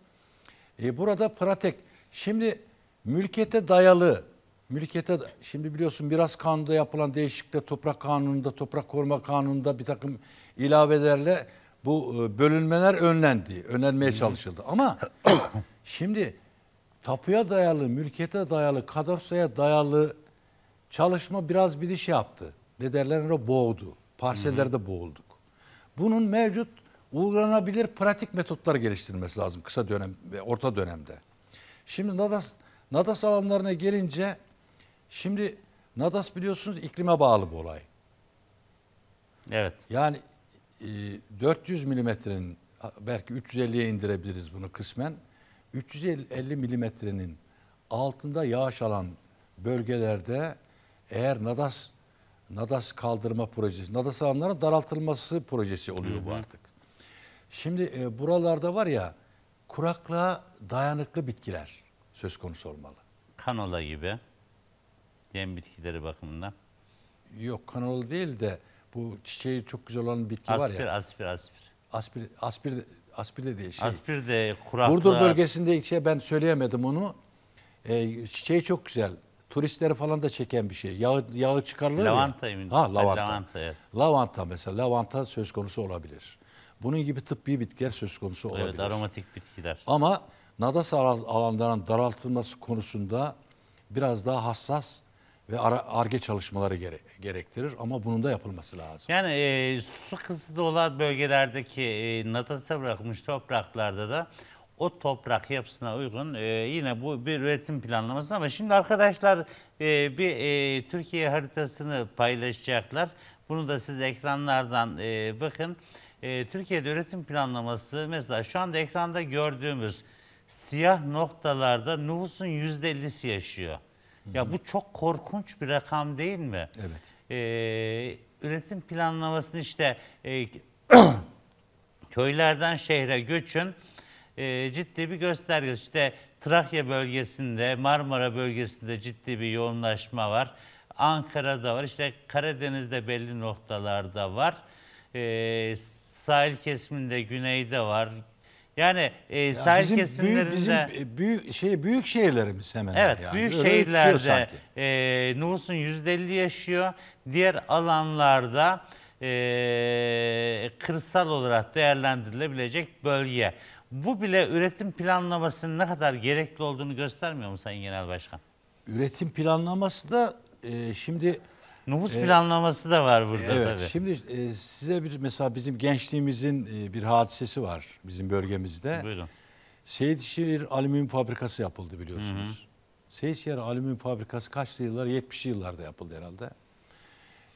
E, burada pratik. Şimdi mülkiyete dayalı mülkiyete şimdi biliyorsun biraz kanunda yapılan değişiklikler toprak kanununda, toprak koruma kanununda bir takım ilavelerle bu e, bölünmeler önlendi. Önlenmeye çalışıldı. Ama şimdi tapuya dayalı, mülkiyete dayalı, kadastroya dayalı çalışma biraz bir şey yaptı. Ne derler? Boğdu. Parsellerde boğuldu bunun mevcut uygulanabilir pratik metotlar geliştirilmesi lazım kısa dönem ve orta dönemde. Şimdi NADAS, NADAS alanlarına gelince şimdi NADAS biliyorsunuz iklime bağlı bir olay. Evet. Yani 400 e, milimetrenin belki 350'ye indirebiliriz bunu kısmen. 350 milimetrenin altında yağış alan bölgelerde eğer NADAS NADAS kaldırma projesi, NADAS alanlarının daraltılması projesi oluyor Hı-hı. bu artık. Şimdi e, buralarda var ya kuraklığa dayanıklı bitkiler söz konusu olmalı. Kanola gibi yem bitkileri bakımından. Yok kanola değil de bu çiçeği çok güzel olan bitki aspir, var ya. Aspir, aspir, aspir. Aspir, aspir aspir de değil. Şey, aspir de kuraklığa... Burdur bölgesinde şey ben söyleyemedim onu. E, çiçeği çok güzel turistleri falan da çeken bir şey. Yağı, yağı çıkarılır Lavanta ya. Ha, lavanta. Lavanta, evet. lavanta mesela lavanta söz konusu olabilir. Bunun gibi tıbbi bitkiler söz konusu olabilir. Evet aromatik bitkiler. Ama nadas alanlarının daraltılması konusunda biraz daha hassas ve arge çalışmaları gere gerektirir ama bunun da yapılması lazım. Yani e, su kısıtlı olan bölgelerdeki e, natasa bırakmış topraklarda da o toprak yapısına uygun e, yine bu bir üretim planlaması ama şimdi arkadaşlar e, bir e, Türkiye haritasını paylaşacaklar. Bunu da siz ekranlardan e, bakın. E, Türkiye'de üretim planlaması mesela şu anda ekranda gördüğümüz siyah noktalarda nüfusun %50'si yaşıyor. Ya bu çok korkunç bir rakam değil mi? Evet. E, üretim planlamasını işte e, köylerden şehre göçün e, ciddi bir göstergesi. İşte Trakya bölgesinde, Marmara bölgesinde ciddi bir yoğunlaşma var. Ankara'da var, işte Karadeniz'de belli noktalarda var. E, sahil kesiminde, güneyde var. Yani e, sahil bizim kesimlerinde... Büyük, bizim e, büyük, şey, büyük şehirlerimiz hemen. Evet, yani. büyük Öyle şehirlerde e, nüfusun %50 yaşıyor. Diğer alanlarda e, kırsal olarak değerlendirilebilecek bölge. Bu bile üretim planlamasının ne kadar gerekli olduğunu göstermiyor mu Sayın Genel Başkan? Üretim planlaması da e, şimdi... Nüfus e, planlaması da var burada evet, tabii. Şimdi e, size bir mesela bizim gençliğimizin e, bir hadisesi var bizim bölgemizde. Buyurun. Seyitşehir Alüminyum Fabrikası yapıldı biliyorsunuz. Seyitşehir Alüminyum Fabrikası kaçlı yıllar? 70'li yıllarda yapıldı herhalde.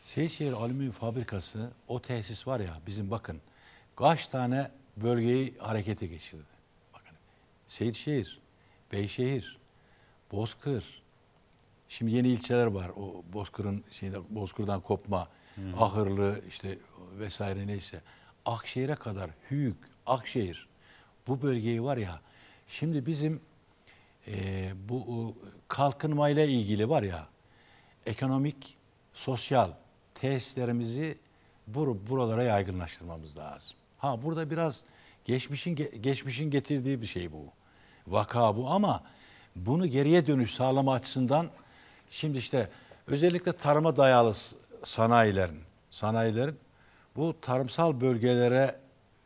Seyitşehir Alüminyum Fabrikası o tesis var ya bizim bakın kaç tane bölgeyi harekete geçirdi. Bakın Seyitşehir, Beyşehir, Bozkır. Şimdi yeni ilçeler var. O Bozkır'ın şeyde Bozkır'dan kopma, Hı. Hmm. Ahırlı işte vesaire neyse. Akşehir'e kadar Hüyük, Akşehir. Bu bölgeyi var ya şimdi bizim e, bu kalkınmayla ilgili var ya ekonomik, sosyal tesislerimizi bur buralara yaygınlaştırmamız lazım. Ha burada biraz geçmişin geçmişin getirdiği bir şey bu. Vaka bu ama bunu geriye dönüş sağlama açısından şimdi işte özellikle tarıma dayalı sanayilerin sanayilerin bu tarımsal bölgelere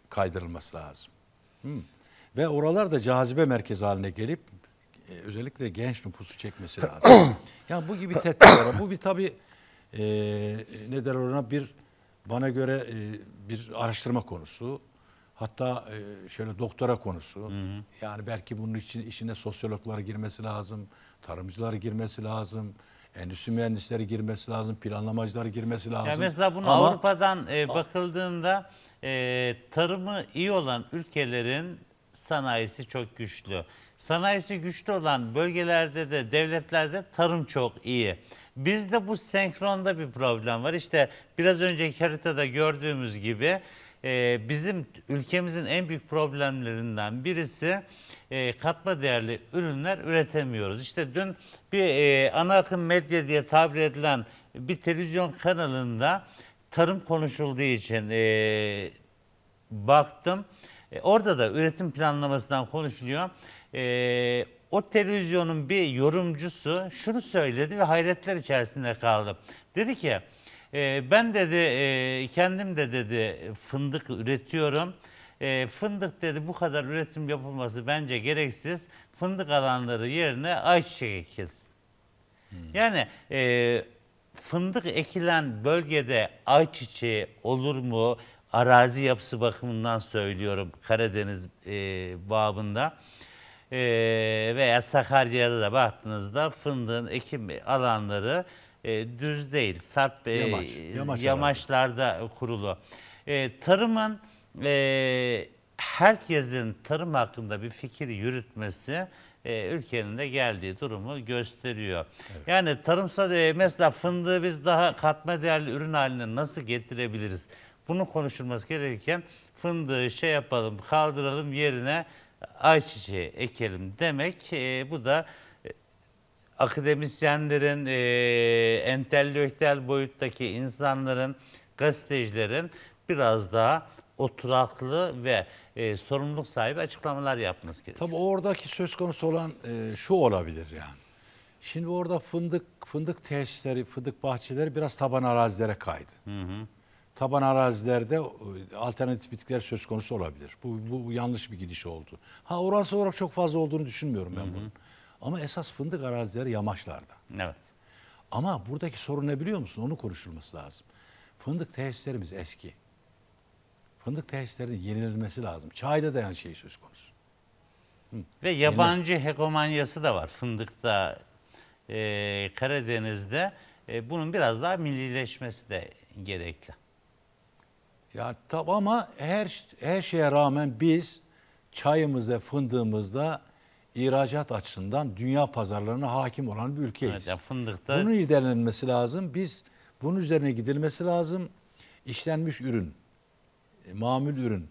kaydırılması lazım. Hmm. Ve oralar da cazibe merkezi haline gelip e, özellikle genç nüfusu çekmesi lazım. yani bu gibi tedbirlere, bu bir tabii e, ne der ona bir bana göre e, bir araştırma konusu. Hatta e, şöyle doktora konusu. Hı hı. Yani belki bunun için işine sosyologlar girmesi lazım, tarımcılar girmesi lazım, endüstri mühendisleri girmesi lazım, planlamacılar girmesi lazım. Yani mesela bunu Ama, Avrupa'dan e, bakıldığında e, tarımı iyi olan ülkelerin sanayisi çok güçlü. Sanayisi güçlü olan bölgelerde de devletlerde tarım çok iyi. Bizde bu senkronda bir problem var. İşte biraz önceki haritada gördüğümüz gibi e, bizim ülkemizin en büyük problemlerinden birisi e, katma değerli ürünler üretemiyoruz. İşte dün bir e, ana akım medya diye tabir edilen bir televizyon kanalında tarım konuşulduğu için baktım. Orada da üretim planlamasından konuşuluyor e, o televizyonun bir yorumcusu şunu söyledi ve hayretler içerisinde kaldım. Dedi ki e, ben dedi e, kendim de dedi fındık üretiyorum. E, fındık dedi bu kadar üretim yapılması bence gereksiz. Fındık alanları yerine ayçiçek ekilsin. Hmm. Yani e, fındık ekilen bölgede ayçiçeği olur mu? Arazi yapısı bakımından söylüyorum Karadeniz e, babında. Ee, veya Sakarya'da da baktığınızda fındığın ekim alanları e, düz değil, sarp e, Yamaç, yamaç yamaçlarda kurulu. E, tarımın herkesin tarım hakkında bir fikir yürütmesi e, ülkenin de geldiği durumu gösteriyor. Evet. Yani tarımsal e, mesela fındığı biz daha katma değerli ürün haline nasıl getirebiliriz? Bunu konuşulması gerekirken fındığı şey yapalım, kaldıralım yerine ayçiçeği ekelim demek. E, bu da e, akademisyenlerin, e, entelektüel boyuttaki insanların, gazetecilerin biraz daha oturaklı ve e, sorumluluk sahibi açıklamalar yapması gerekir. Tabii oradaki söz konusu olan e, şu olabilir yani. Şimdi orada fındık fındık tesisleri, fındık bahçeleri biraz taban arazilere kaydı. Hı hı taban arazilerde e, alternatif bitkiler söz konusu olabilir. Bu, bu, yanlış bir gidiş oldu. Ha orası olarak çok fazla olduğunu düşünmüyorum ben Hı -hı. bunun. Ama esas fındık arazileri yamaçlarda. Evet. Ama buradaki sorun ne biliyor musun? Onu konuşulması lazım. Fındık tesislerimiz eski. Fındık tesislerinin yenilenmesi lazım. Çayda da yani şey söz konusu. Hı. Ve yabancı Yeni... hegemonyası da var fındıkta, e, Karadeniz'de. E, bunun biraz daha millileşmesi de gerekli. Ya tab ama her her şeye rağmen biz çayımızda, fındığımızda ihracat açısından dünya pazarlarına hakim olan bir ülkeyiz. Evet, fındıkta... Bunun idarelenmesi lazım. Biz bunun üzerine gidilmesi lazım. İşlenmiş ürün, e, mamül ürün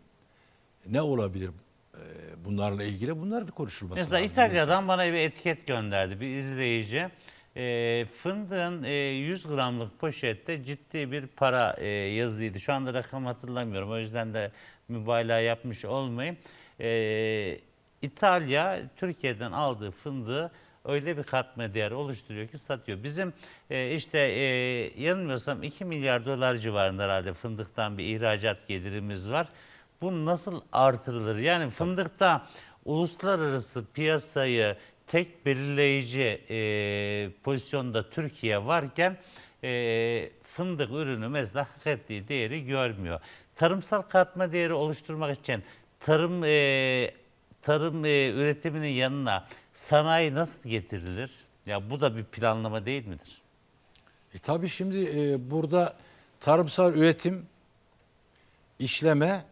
ne olabilir e, bunlarla ilgili? Bunlar konuşulması Mesela lazım. Mesela İtalya'dan bana bir etiket gönderdi bir izleyici. E, fındığın e, 100 gramlık poşette ciddi bir para e, yazıydı. Şu anda rakam hatırlamıyorum. O yüzden de mübalağa yapmış olmayayım. E, İtalya Türkiye'den aldığı fındığı öyle bir katma değer oluşturuyor ki satıyor. Bizim e, işte e, yanılmıyorsam 2 milyar dolar civarında herhalde fındıktan bir ihracat gelirimiz var. Bu nasıl artırılır? Yani fındıkta uluslararası piyasayı tek belirleyici e, pozisyonda Türkiye varken e, fındık ürünü mesela hak ettiği değeri görmüyor. Tarımsal katma değeri oluşturmak için tarım e, tarım e, üretiminin yanına sanayi nasıl getirilir? Ya bu da bir planlama değil midir? E tabii şimdi e, burada tarımsal üretim, işleme,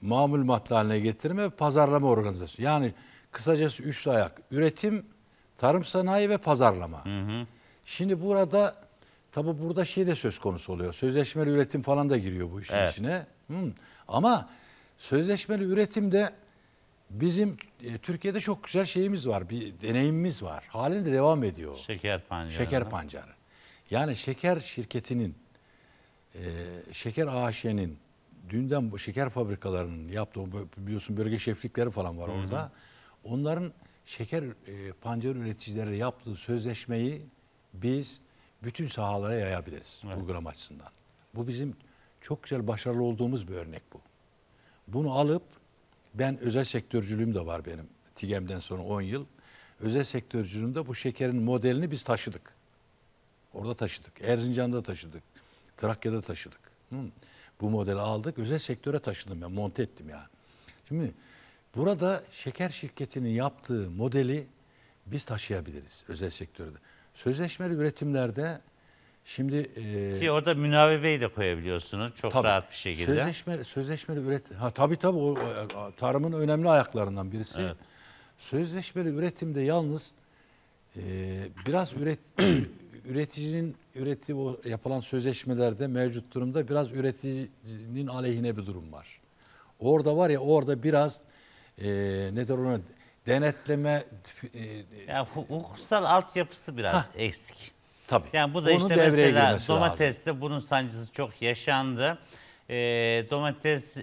mamul madde haline getirme pazarlama organizasyonu. Yani Kısacası üç ayak. Üretim, tarım sanayi ve pazarlama. Hı hı. Şimdi burada tabi burada şey de söz konusu oluyor. Sözleşmeli üretim falan da giriyor bu işin evet. içine. Hı. Ama sözleşmeli üretimde bizim e, Türkiye'de çok güzel şeyimiz var. Bir deneyimimiz var. Halen de devam ediyor. Şeker pancarı. Şeker pancarı. Yani şeker şirketinin e, şeker AŞ'nin dünden bu şeker fabrikalarının yaptığı biliyorsun bölge şeflikleri falan var orada. Hı hı. Onların şeker e, pancar üreticileriyle yaptığı sözleşmeyi biz bütün sahalara yayabiliriz evet. uygulama açısından. Bu bizim çok güzel başarılı olduğumuz bir örnek bu. Bunu alıp ben özel sektörcülüğüm de var benim TİGEM'den sonra 10 yıl. Özel sektörcülüğümde bu şekerin modelini biz taşıdık. Orada taşıdık. Erzincan'da taşıdık. Trakya'da taşıdık. Hı. Bu modeli aldık. Özel sektöre taşıdım ben. Monte ettim yani. Şimdi Burada şeker şirketinin yaptığı modeli biz taşıyabiliriz özel sektörde. Sözleşmeli üretimlerde şimdi... E, Ki orada münavebeyi de koyabiliyorsunuz çok tabii, rahat bir şekilde. Sözleşmeli, sözleşmeli üretim... Ha, tabii tabii o e, tarımın önemli ayaklarından birisi. Evet. Sözleşmeli üretimde yalnız e, biraz üret, üreticinin ürettiği o yapılan sözleşmelerde mevcut durumda biraz üreticinin aleyhine bir durum var. Orada var ya orada biraz e, nedir ona denetleme e, yani hukuksal altyapısı biraz Hah. eksik. Tabii. Yani bu da Onun işte mesela domateste lazım. bunun sancısı çok yaşandı. E, domates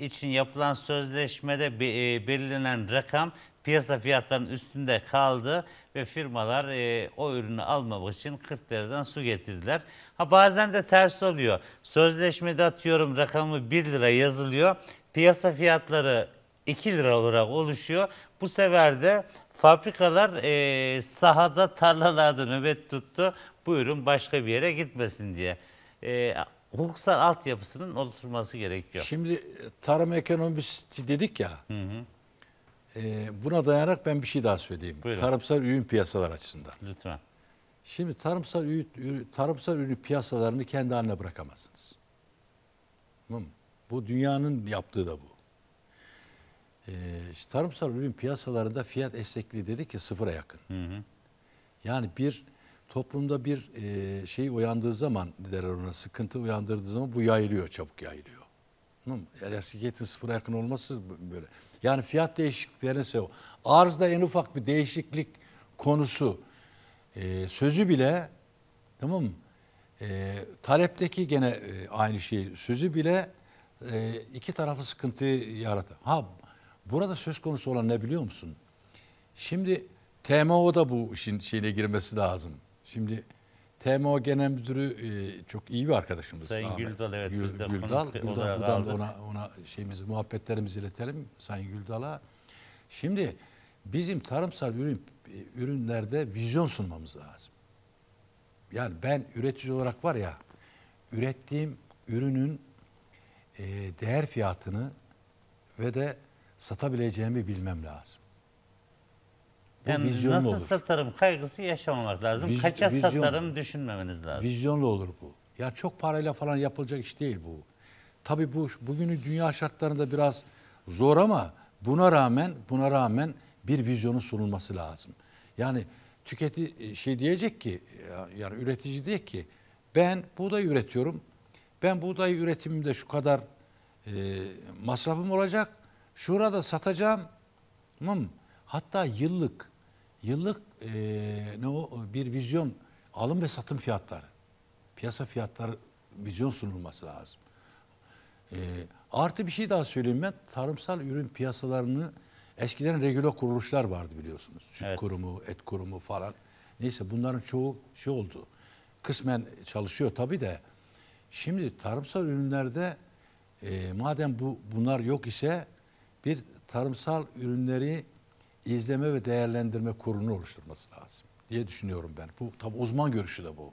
için yapılan sözleşmede e, belirlenen rakam piyasa fiyatlarının üstünde kaldı ve firmalar e, o ürünü almamak için 40 liradan su getirdiler. Ha bazen de ters oluyor. Sözleşmede atıyorum rakamı 1 lira yazılıyor. Piyasa fiyatları 2 lira olarak oluşuyor. Bu sefer de fabrikalar e, sahada tarlalarda nöbet tuttu. Buyurun başka bir yere gitmesin diye. E, hukuksal altyapısının oluşturması gerekiyor. Şimdi tarım ekonomisi dedik ya. Hı hı. E, buna dayanarak ben bir şey daha söyleyeyim. Buyurun. Tarımsal ürün piyasalar açısından. Lütfen. Şimdi tarımsal ürün, tarımsal ürün piyasalarını kendi haline bırakamazsınız. Bu dünyanın yaptığı da bu e, tarımsal ürün piyasalarında fiyat esnekliği dedi ki sıfıra yakın. Hı hı. Yani bir toplumda bir e, şey uyandığı zaman derler ona sıkıntı uyandırdığı zaman bu yayılıyor çabuk yayılıyor. Tamam yani Esniyetin sıfıra yakın olması böyle. Yani fiyat değişikliklerine sev. Arzda en ufak bir değişiklik konusu e, sözü bile tamam mı? E, talepteki gene e, aynı şey sözü bile e, iki tarafı sıkıntı yaratır. Ha Burada söz konusu olan ne biliyor musun? Şimdi TMO da bu işin şeyine girmesi lazım. Şimdi TMO Genel Müdürü e, çok iyi bir arkadaşımız. Sayın Güldal evet. Gül, Güldal, Güldal, Güldal ona, ona şeyimizi, muhabbetlerimizi iletelim Sayın Güldal'a. Şimdi bizim tarımsal ürün, e, ürünlerde vizyon sunmamız lazım. Yani ben üretici olarak var ya, ürettiğim ürünün e, değer fiyatını ve de satabileceğimi bilmem lazım. Bu yani vizyonlu nasıl olur. satarım kaygısı yaşamamak lazım. Viz, Kaça vizyon, satarım düşünmemeniz lazım. Vizyonlu olur bu. Ya çok parayla falan yapılacak iş değil bu. Tabii bu bugünün dünya şartlarında biraz zor ama buna rağmen buna rağmen bir vizyonun sunulması lazım. Yani tüketi e, şey diyecek ki e, yani üretici diyecek ki ben buğday üretiyorum. Ben buğday üretimimde şu kadar e, masrafım olacak şurada satacağım. Hatta yıllık yıllık e, ne o bir vizyon alım ve satım fiyatları. Piyasa fiyatları vizyon sunulması lazım. E, artı bir şey daha söyleyeyim ben. Tarımsal ürün piyasalarını eskiden regüle kuruluşlar vardı biliyorsunuz. Süt evet. kurumu, et kurumu falan. Neyse bunların çoğu şey oldu. Kısmen çalışıyor tabii de. Şimdi tarımsal ürünlerde e, madem bu bunlar yok ise bir tarımsal ürünleri izleme ve değerlendirme kurulunu oluşturması lazım diye düşünüyorum ben. Bu tabi uzman görüşü de bu.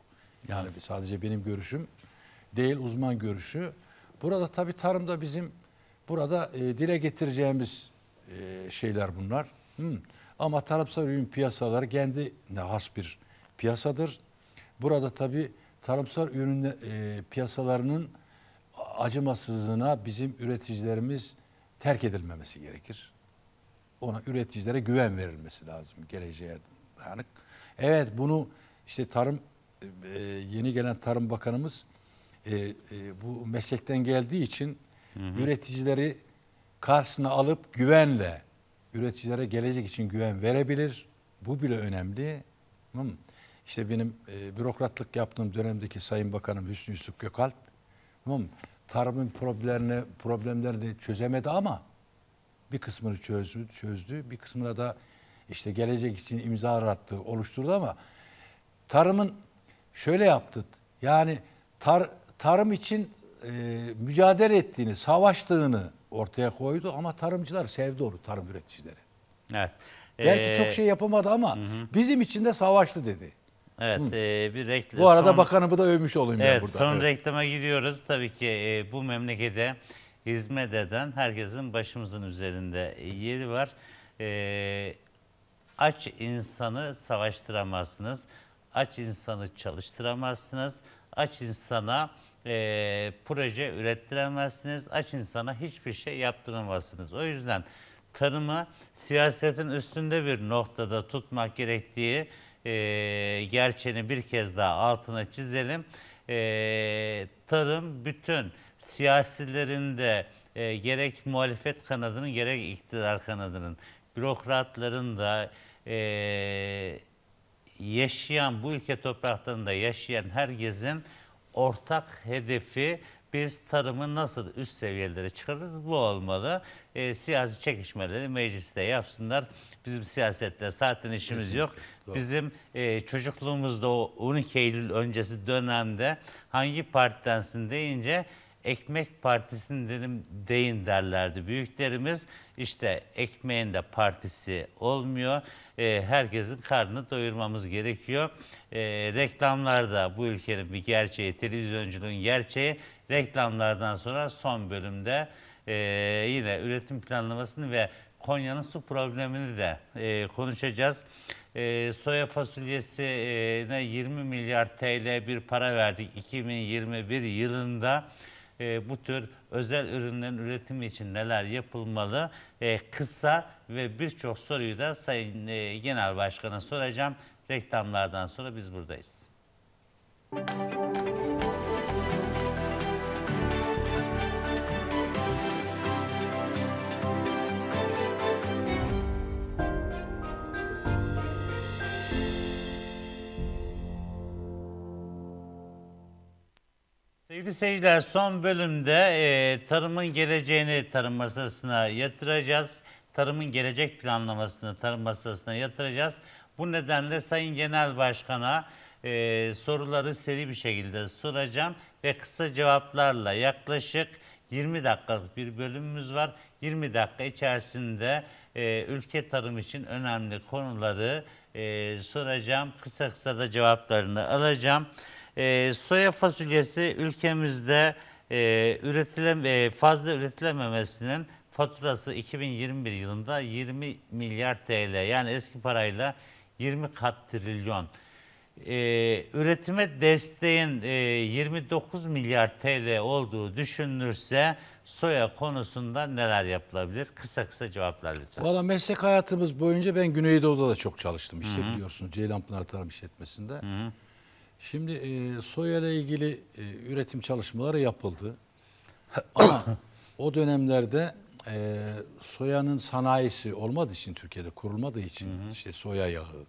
Yani sadece benim görüşüm değil uzman görüşü. Burada tabi tarımda bizim burada e, dile getireceğimiz e, şeyler bunlar. Hmm. Ama tarımsal ürün piyasaları kendine has bir piyasadır. Burada tabi tarımsal ürün e, piyasalarının acımasızlığına bizim üreticilerimiz terk edilmemesi gerekir. Ona üreticilere güven verilmesi lazım geleceğe dayanık. Evet bunu işte tarım e, e, yeni gelen Tarım Bakanımız e, e, bu meslekten geldiği için hı hı. üreticileri karşısına alıp güvenle üreticilere gelecek için güven verebilir. Bu bile önemli. Tamam İşte benim e, bürokratlık yaptığım dönemdeki Sayın Bakanım Hüsnü Yusuf Gökalp tamam tarımın problemlerini, problemlerini çözemedi ama bir kısmını çözdü, çözdü. Bir kısmına da işte gelecek için imza attı, oluşturdu ama tarımın şöyle yaptı. Yani tar, tarım için e, mücadele ettiğini, savaştığını ortaya koydu ama tarımcılar sevdi onu, tarım üreticileri. Evet. Belki ee, çok şey yapamadı ama hı bizim için de savaştı dedi. Evet e, bir reklam. Bu arada son, bakanımı da övmüş olayım evet, ben burada. Son evet. reklama giriyoruz. Tabii ki e, bu memlekede hizmet eden herkesin başımızın üzerinde yeri var. E, aç insanı savaştıramazsınız. Aç insanı çalıştıramazsınız. Aç insana e, proje ürettiremezsiniz. Aç insana hiçbir şey yaptıramazsınız. O yüzden tarımı siyasetin üstünde bir noktada tutmak gerektiği e, gerçeğini bir kez daha altına çizelim. E, tarım bütün siyasilerinde e, gerek muhalefet kanadının gerek iktidar kanadının bürokratların da e, yaşayan bu ülke topraklarında yaşayan herkesin ortak hedefi biz tarımı nasıl üst seviyelere çıkarırız bu olmalı. E, siyasi çekişmeleri mecliste yapsınlar. Bizim siyasetle zaten işimiz Kesinlikle. yok. Doğru. Bizim e, çocukluğumuzda o 12 Eylül öncesi dönemde hangi partidensin deyince ekmek partisini dedim deyin derlerdi büyüklerimiz. İşte ekmeğin de partisi olmuyor. E, herkesin karnını doyurmamız gerekiyor. E, ee, reklamlarda bu ülkenin bir gerçeği, televizyonculuğun gerçeği Reklamlardan sonra son bölümde e, yine üretim planlamasını ve Konya'nın su problemini de e, konuşacağız. E, soya fasulyesine 20 milyar TL bir para verdik 2021 yılında. E, bu tür özel ürünlerin üretimi için neler yapılmalı? E, kısa ve birçok soruyu da Sayın e, Genel Başkan'a soracağım. Reklamlardan sonra biz buradayız. Müzik Sevgili seyirciler son bölümde e, tarımın geleceğini tarım masasına yatıracağız. Tarımın gelecek planlamasını tarım masasına yatıracağız. Bu nedenle Sayın Genel Başkan'a e, soruları seri bir şekilde soracağım ve kısa cevaplarla yaklaşık 20 dakikalık bir bölümümüz var. 20 dakika içerisinde e, ülke tarım için önemli konuları e, soracağım. Kısa kısa da cevaplarını alacağım. Ee, soya fasulyesi ülkemizde e, üretilen e, fazla üretilememesinin faturası 2021 yılında 20 milyar TL yani eski parayla 20 kat trilyon. E, üretime desteğin e, 29 milyar TL olduğu düşünülürse soya konusunda neler yapılabilir? Kısa kısa cevaplar lütfen. Valla meslek hayatımız boyunca ben Güneydoğu'da da çok çalıştım. işte Hı-hı. biliyorsunuz Ceylanpınar Tarım İşletmesi'nde. Hı-hı. Şimdi e, soya ile ilgili e, üretim çalışmaları yapıldı. Ama o dönemlerde e, soyanın sanayisi olmadığı için Türkiye'de kurulmadığı için hı hı. işte soya yağı,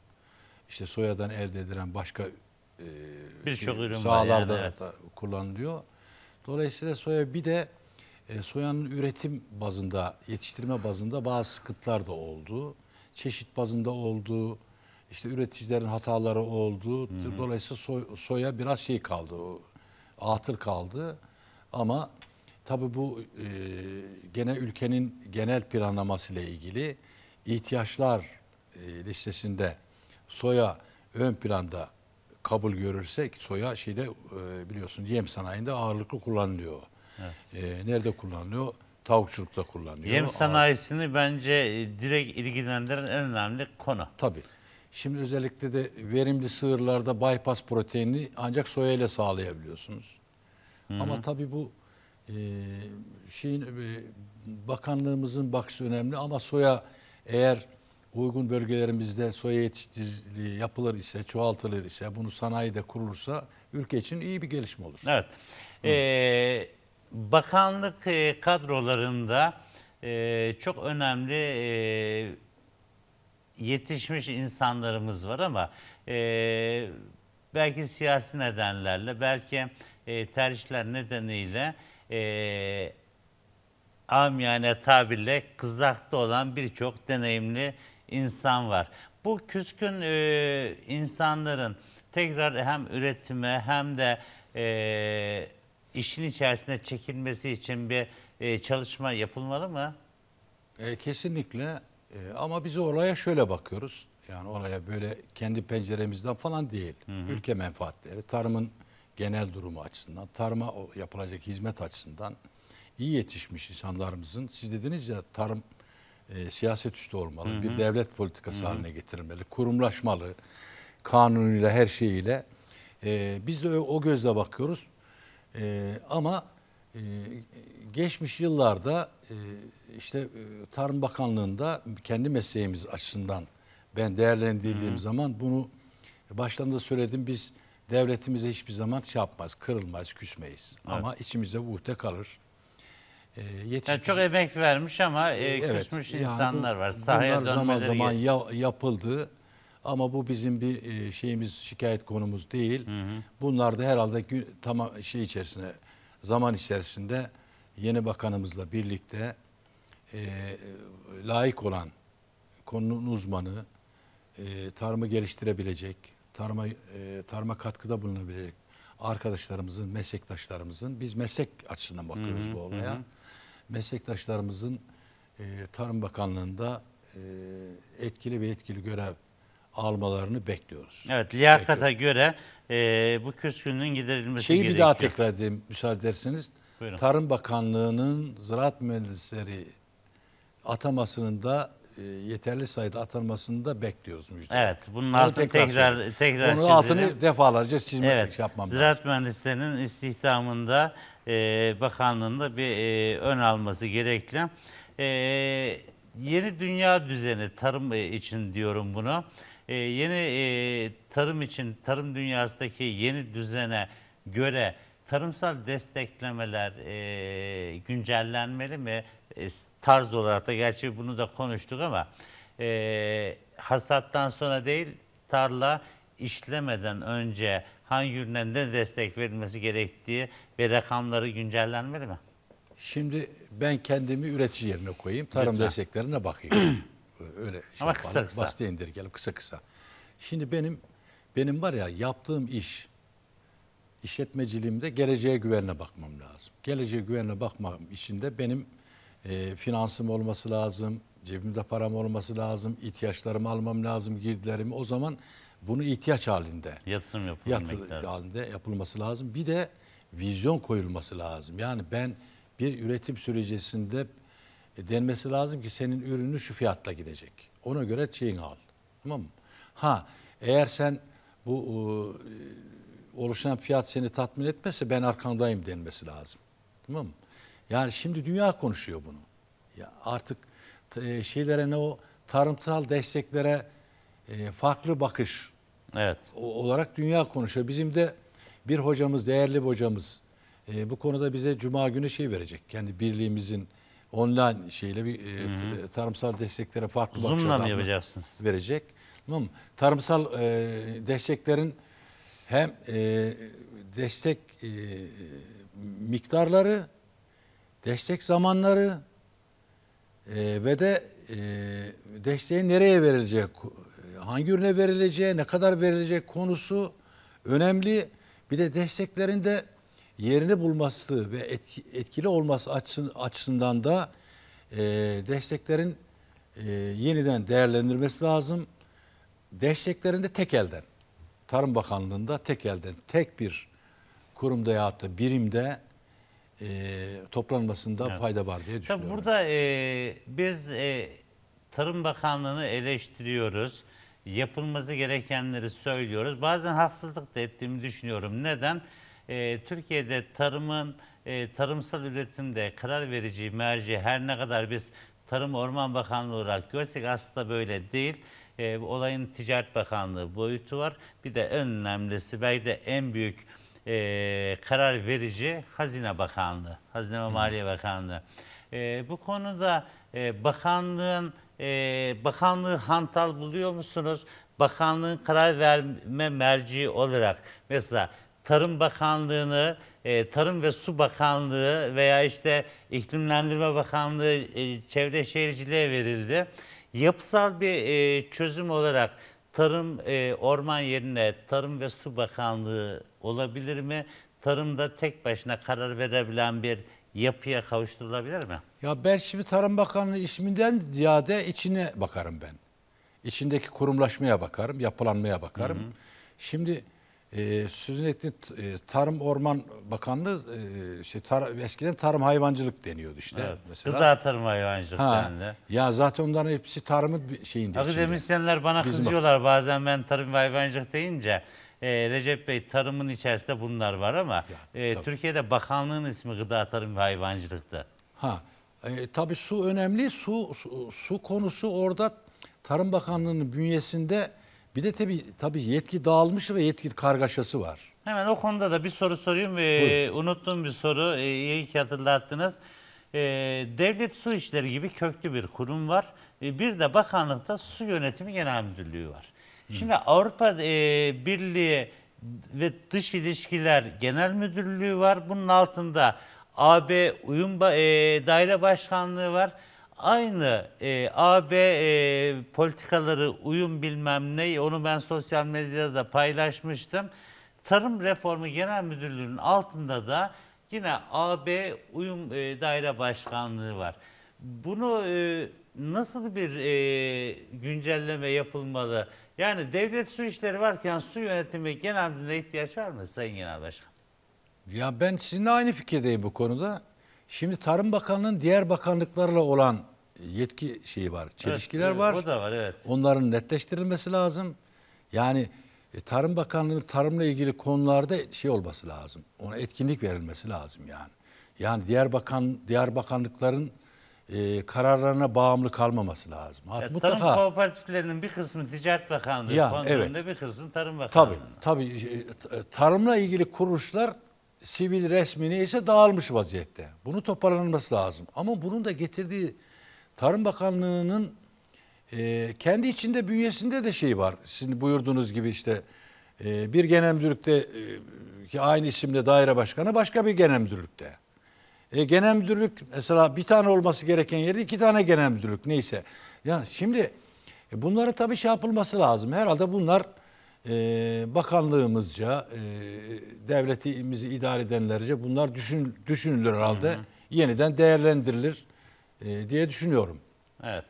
işte soyadan elde edilen başka e, birçok şey, sahalarda yani, evet. da kullanılıyor. Dolayısıyla soya bir de e, soyanın üretim bazında, yetiştirme bazında bazı sıkıntılar da oldu. Çeşit bazında oldu işte üreticilerin hataları oldu. Hı hı. Dolayısıyla soy, soya biraz şey kaldı. O, atır kaldı. Ama tabii bu e, gene ülkenin genel planlaması ile ilgili ihtiyaçlar e, listesinde soya ön planda kabul görürsek soya şeyde e, biliyorsun yem sanayinde ağırlıklı kullanılıyor. Evet. E, nerede kullanılıyor? Tavukçulukta kullanılıyor. Yem sanayisini Ağır... bence e, direkt ilgilendiren en önemli konu. Tabii. Şimdi özellikle de verimli sığırlarda bypass proteinini ancak soya ile sağlayabiliyorsunuz. Hı -hı. Ama tabii bu e, şeyin e, bakanlığımızın bakışı önemli ama soya eğer uygun bölgelerimizde soya yetiştiriciliği yapılır ise, çoğaltılır ise, bunu sanayide kurulursa ülke için iyi bir gelişme olur. Evet. Ee, bakanlık e, kadrolarında e, çok önemli e, yetişmiş insanlarımız var ama e, belki siyasi nedenlerle, belki e, tercihler nedeniyle e, amiyane tabirle kızakta olan birçok deneyimli insan var. Bu küskün e, insanların tekrar hem üretime hem de e, işin içerisine çekilmesi için bir e, çalışma yapılmalı mı? E, kesinlikle e, ama biz olaya şöyle bakıyoruz. Yani olaya böyle kendi penceremizden falan değil. Hı hı. Ülke menfaatleri, tarımın genel durumu açısından, tarıma yapılacak hizmet açısından iyi yetişmiş insanlarımızın, siz dediniz ya tarım e, siyaset üstü olmalı, hı hı. bir devlet politikası hı hı. haline getirilmeli, kurumlaşmalı, kanunuyla her şeyiyle. E, biz de o, gözle bakıyoruz. E, ama e, geçmiş yıllarda e, işte e, Tarım Bakanlığı'nda kendi mesleğimiz açısından ben değerlendirdiğim Hı. zaman bunu baştan da söyledim biz devletimize hiçbir zaman şey yapmaz, kırılmaz, küsmeyiz. Evet. Ama içimizde buhte kalır. E, yani çok emek vermiş ama e, e küsmüş evet, insanlar bu, var. Sahaya bunlar zaman zaman ya, yapıldı ama bu bizim bir e, şeyimiz, şikayet konumuz değil. Hı hı. Bunlar da herhalde gün, tamam şey içerisinde, zaman içerisinde yeni bakanımızla birlikte e, e, layık olan konunun uzmanı, e, tarımı geliştirebilecek, tarıma, e, tarıma katkıda bulunabilecek arkadaşlarımızın, meslektaşlarımızın, biz meslek açısından bakıyoruz hı hı, bu olaya. Hı. Meslektaşlarımızın e, Tarım Bakanlığı'nda e, etkili ve etkili görev almalarını bekliyoruz. Evet, liyakata göre e, bu küskünlüğün giderilmesi Şeyi gerekiyor. Şeyi bir daha tekrar edeyim müsaade ederseniz. Buyurun. Tarım Bakanlığı'nın Ziraat Mühendisleri atamasının da e, yeterli sayıda atanmasını da bekliyoruz müjde. Evet, bunun Onu altını tekrar tekrar tekrar, söyleyeyim. altını defalarca çizmek evet, yapmam lazım. Ziraat mühendislerinin istihdamında e, bakanlığında bir e, ön alması gerekli. E, yeni dünya düzeni tarım e, için diyorum bunu. E, yeni e, tarım için tarım dünyasındaki yeni düzene göre tarımsal desteklemeler e, güncellenmeli mi? E, tarz olarak da gerçi bunu da konuştuk ama e, hasattan sonra değil tarla işlemeden önce hangi ürüne ne destek verilmesi gerektiği ve rakamları güncellenmedi mi? Şimdi ben kendimi üretici yerine koyayım. Tarım Lütfen. desteklerine bakayım. Öyle şey Ama kısa kısa. Basit indirgelim kısa kısa. Şimdi benim benim var ya yaptığım iş işletmeciliğimde geleceğe güvenle bakmam lazım. Geleceğe güvenle bakmam için de benim e, finansım olması lazım, cebimde param olması lazım, ihtiyaçlarımı almam lazım, girdilerimi. O zaman bunu ihtiyaç halinde, yatırım yapılmak lazım. halinde yapılması lazım. Bir de vizyon koyulması lazım. Yani ben bir üretim sürecinde e, denmesi lazım ki senin ürünü şu fiyatta gidecek. Ona göre şeyini al. Tamam mı? Ha eğer sen bu e, oluşan fiyat seni tatmin etmezse ben arkandayım denmesi lazım. Tamam mı? Yani şimdi dünya konuşuyor bunu. Ya artık e, şeylere ne o tarımsal desteklere e, farklı bakış evet. olarak dünya konuşuyor. Bizim de bir hocamız, değerli bir hocamız e, bu konuda bize cuma günü şey verecek. Kendi birliğimizin online şeyle bir Hı -hı. tarımsal desteklere farklı Zoom'la bakış mı yapacaksınız? Verecek. Tamam Tarımsal desteklerin hem destek miktarları destek zamanları e, ve de e, desteğin nereye verileceği, e, hangi ürüne verileceği, ne kadar verilecek konusu önemli. Bir de desteklerin de yerini bulması ve etkili olması açısından da e, desteklerin e, yeniden değerlendirmesi lazım. Desteklerin de tek elden, Tarım Bakanlığı'nda tek elden, tek bir kurumda ya da birimde e, toplanmasında evet. fayda var diye düşünüyorum. Tabii burada e, biz e, Tarım Bakanlığı'nı eleştiriyoruz. Yapılması gerekenleri söylüyoruz. Bazen haksızlık da ettiğimi düşünüyorum. Neden? E, Türkiye'de tarımın, e, tarımsal üretimde karar verici merci her ne kadar biz Tarım Orman Bakanlığı olarak görsek aslında böyle değil. E, olayın Ticaret Bakanlığı boyutu var. Bir de en önemlisi belki de en büyük e, karar verici Hazine Bakanlığı, Hazine ve Maliye Bakanlığı. E, bu konuda e, bakanlığın e, bakanlığı hantal buluyor musunuz? Bakanlığın karar verme merci olarak mesela Tarım Bakanlığı'nı, e, Tarım ve Su Bakanlığı veya işte İklimlendirme Bakanlığı e, Çevre Şehirciliğe verildi. Yapısal bir e, çözüm olarak Tarım e, Orman yerine Tarım ve Su Bakanlığı olabilir mi? Tarımda tek başına karar verebilen bir yapıya kavuşturulabilir mi? Ya ben şimdi Tarım Bakanlığı isminden ziyade içine bakarım ben. İçindeki kurumlaşmaya bakarım, yapılanmaya bakarım. Hı hı. Şimdi e, sözün ettiğin e, Tarım Orman Bakanlığı e, şey, tar eskiden tarım hayvancılık deniyordu işte. Evet. Mesela. Gıda tarım hayvancılık ha, dendi. Ya zaten onların hepsi tarımın şeyinde. Akademisyenler içinde. bana Bizim kızıyorlar bazen ben tarım hayvancılık deyince e, Recep Bey tarımın içerisinde bunlar var ama ya, e, Türkiye'de bakanlığın ismi Gıda Tarım ve Hayvancılık'ta. Ha e, tabii su önemli. Su, su su konusu orada Tarım Bakanlığı'nın bünyesinde bir de tabii tabii yetki dağılmış ve yetki kargaşası var. Hemen o konuda da bir soru sorayım. Ee, Buyur. unuttuğum bir soru. Ee, iyi ki hatırlattınız. Ee, Devlet Su İşleri gibi köklü bir kurum var. Ee, bir de bakanlıkta Su Yönetimi Genel Müdürlüğü var. Şimdi Avrupa e, Birliği ve Dış İlişkiler Genel Müdürlüğü var. Bunun altında AB Uyum e, Daire Başkanlığı var. Aynı e, AB e, politikaları uyum bilmem ne onu ben sosyal medyada paylaşmıştım. Tarım Reformu Genel Müdürlüğü'nün altında da yine AB Uyum e, Daire Başkanlığı var. Bunu e, nasıl bir e, güncelleme yapılmalı? Yani devlet su işleri varken su yönetimi genel müdürlüğüne ihtiyaç var mı Sayın Genel Başkan? Ya ben sizinle aynı fikirdeyim bu konuda. Şimdi Tarım Bakanlığı'nın diğer bakanlıklarla olan yetki şeyi var. Çelişkiler evet, var. O da var evet. Onların netleştirilmesi lazım. Yani e, Tarım bakanlığı tarımla ilgili konularda şey olması lazım. Ona etkinlik verilmesi lazım yani. Yani diğer bakan diğer bakanlıkların e, kararlarına bağımlı kalmaması lazım. ya, mutlaka, tarım kooperatiflerinin bir kısmı Ticaret Bakanlığı ya, kontrolünde, evet. bir kısmı Tarım Bakanlığı. Tabii, e, tabii. E, tarımla ilgili kuruluşlar sivil resmini ise dağılmış vaziyette. Bunu toparlanması lazım. Ama bunun da getirdiği Tarım Bakanlığı'nın e, kendi içinde bünyesinde de şey var. Sizin buyurduğunuz gibi işte e, bir genel müdürlükte e, ki aynı isimde daire başkanı başka bir genel müdürlükte. E, genel müdürlük mesela bir tane olması gereken yerde iki tane genel müdürlük neyse. Yani şimdi e, bunlara tabii şey yapılması lazım. Herhalde bunlar e, bakanlığımızca e, devletimizi idare edenlerce bunlar düşün, düşünülür herhalde. Hı hı. Yeniden değerlendirilir e, diye düşünüyorum. Evet.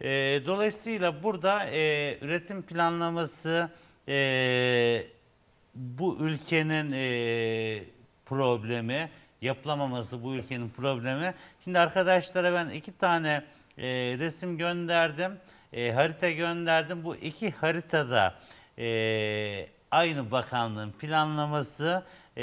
E, dolayısıyla burada e, üretim planlaması e, bu ülkenin e, problemi yapılamaması bu ülkenin problemi. Şimdi arkadaşlara ben iki tane e, resim gönderdim, e, harita gönderdim. Bu iki haritada e, aynı bakanlığın planlaması. E,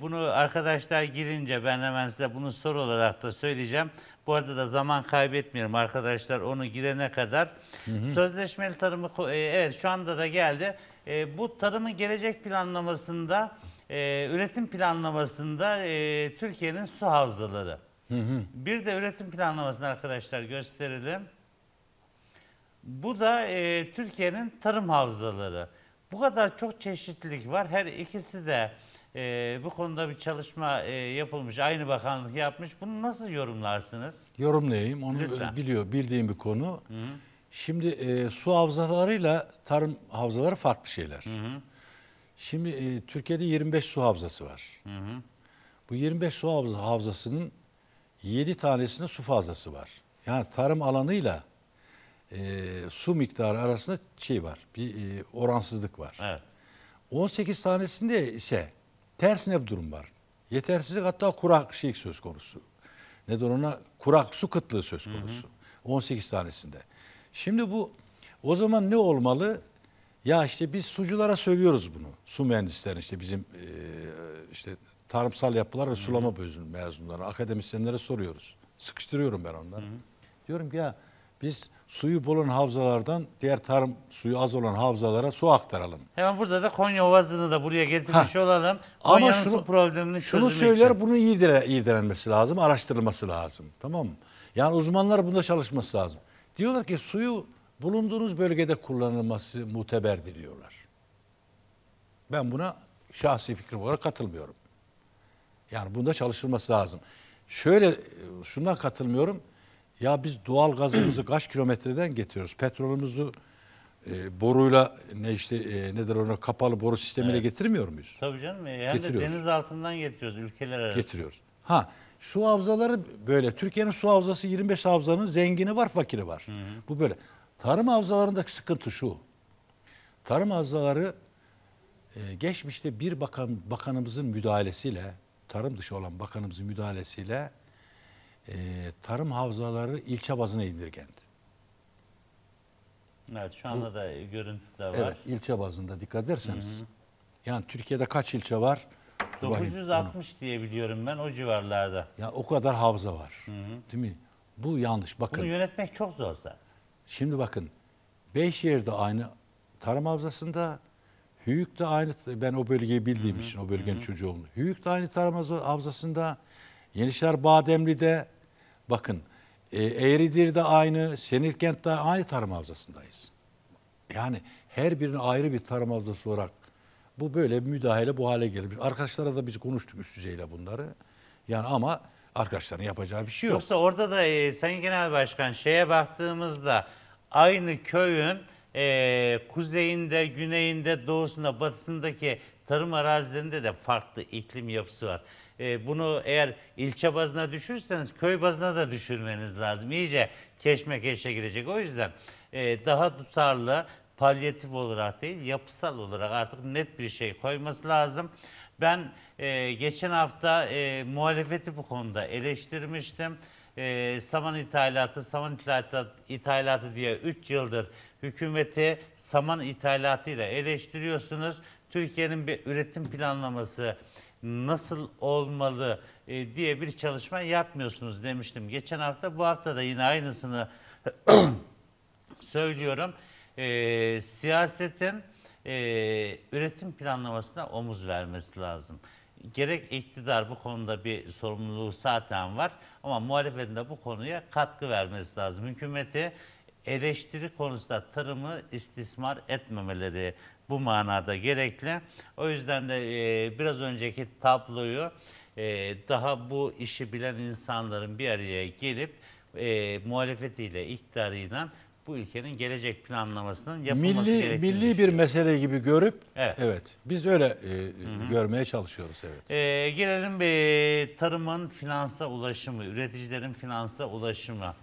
bunu arkadaşlar girince ben hemen size bunu soru olarak da söyleyeceğim. Bu arada da zaman kaybetmiyorum arkadaşlar onu girene kadar. Hı hı. Sözleşmeli tarımı, e, evet şu anda da geldi. E, bu tarımın gelecek planlamasında e, üretim planlamasında e, Türkiye'nin su havzaları. Hı hı. Bir de üretim planlamasını arkadaşlar gösterelim. Bu da e, Türkiye'nin tarım havzaları. Bu kadar çok çeşitlilik var. Her ikisi de e, bu konuda bir çalışma e, yapılmış. Aynı bakanlık yapmış. Bunu nasıl yorumlarsınız? Yorumlayayım. Onu e, Lütfen. biliyor, bildiğim bir konu. Hı hı. Şimdi e, su havzalarıyla tarım havzaları farklı şeyler. Hı hı. Şimdi e, Türkiye'de 25 su havzası var. Hı hı. Bu 25 su havzası, havzasının 7 tanesinde su fazlası var. Yani tarım alanıyla e, su miktarı arasında şey var. Bir e, oransızlık var. Evet. 18 tanesinde ise tersine bir durum var. Yetersizlik hatta kurak şey söz konusu. Ne ona? Kurak su kıtlığı söz konusu. Hı hı. 18 tanesinde. Şimdi bu o zaman ne olmalı? Ya işte biz suculara söylüyoruz bunu. Su mühendislerine işte bizim e, işte tarımsal yapılar ve sulama bölüm mezunları, akademisyenlere soruyoruz. Sıkıştırıyorum ben onları. Diyorum ki ya biz suyu bol olan havzalardan diğer tarım suyu az olan havzalara su aktaralım. Hemen burada da Konya Ovası'nı da buraya getirmiş ha. olalım. Konya'nın Ama şunu, su problemini şunu söyler için. bunun iyi, de, lazım, araştırılması lazım. Tamam mı? Yani uzmanlar bunda çalışması lazım. Diyorlar ki suyu bulunduğunuz bölgede kullanılması muteberdir diyorlar. Ben buna şahsi fikrim olarak katılmıyorum. Yani bunda çalışılması lazım. Şöyle şundan katılmıyorum. Ya biz doğal gazımızı kaç kilometreden getiriyoruz? Petrolümüzü e, boruyla ne işte e, nedir ona kapalı boru sistemiyle evet. getirmiyor muyuz? Tabii canım. yani de deniz altından getiriyoruz ülkeler arası. Getiriyoruz. Ha su havzaları böyle. Türkiye'nin su havzası 25 havzanın zengini var, fakiri var. Hı hı. Bu böyle. Tarım havzalarındaki sıkıntı şu. Tarım havzaları e, geçmişte bir bakan bakanımızın müdahalesiyle, tarım dışı olan bakanımızın müdahalesiyle e, tarım havzaları ilçe bazına indirgendi. Evet şu anda da görüntüde var. Evet ilçe bazında dikkat ederseniz. Hı hı. Yani Türkiye'de kaç ilçe var? 960 diye biliyorum ben o civarlarda. Ya o kadar havza var. Hı hı. Değil mi? Bu yanlış. Bakın. Bunu yönetmek çok zor zaten. Şimdi bakın beş yerde aynı tarım havzasında Hüyük de aynı ben o bölgeyi bildiğim hı hı. için o bölgenin hı çocuğu oldum. Hüyük de aynı tarım havzasında Yenişler Bademli'de bakın e, Eğridir'de aynı Senirkent'te aynı tarım havzasındayız. Yani her birini ayrı bir tarım havzası olarak bu böyle bir müdahale bu hale gelmiş. Arkadaşlara da biz konuştuk üst düzeyle bunları. Yani ama arkadaşların yapacağı bir şey yok. Yoksa orada da e, Sayın Genel Başkan şeye baktığımızda aynı köyün e, kuzeyinde, güneyinde, doğusunda, batısındaki tarım arazilerinde de farklı iklim yapısı var. E, bunu eğer ilçe bazına düşürseniz köy bazına da düşürmeniz lazım. İyice keşmekeşe gidecek. O yüzden e, daha tutarlı, palyatif olarak değil yapısal olarak artık net bir şey koyması lazım. Ben e, geçen hafta e, muhalefeti bu konuda eleştirmiştim. E, saman ithalatı, saman ithalatı, diye 3 yıldır hükümeti saman ithalatıyla eleştiriyorsunuz. Türkiye'nin bir üretim planlaması nasıl olmalı e, diye bir çalışma yapmıyorsunuz demiştim. Geçen hafta bu hafta da yine aynısını söylüyorum. E, siyasetin e, üretim planlamasına omuz vermesi lazım gerek iktidar bu konuda bir sorumluluğu zaten var ama muhalefetin de bu konuya katkı vermesi lazım. Hükümeti eleştiri konusunda tarımı istismar etmemeleri bu manada gerekli. O yüzden de e, biraz önceki tabloyu e, daha bu işi bilen insanların bir araya gelip e, muhalefetiyle, iktidarıyla bu ülkenin gelecek planlamasının yapılması milli, gerektiğini Milli bir mesele gibi görüp evet, evet biz öyle e, e görmeye çalışıyoruz. evet. E, gelelim e, tarımın finansa ulaşımı, üreticilerin finansa ulaşımı.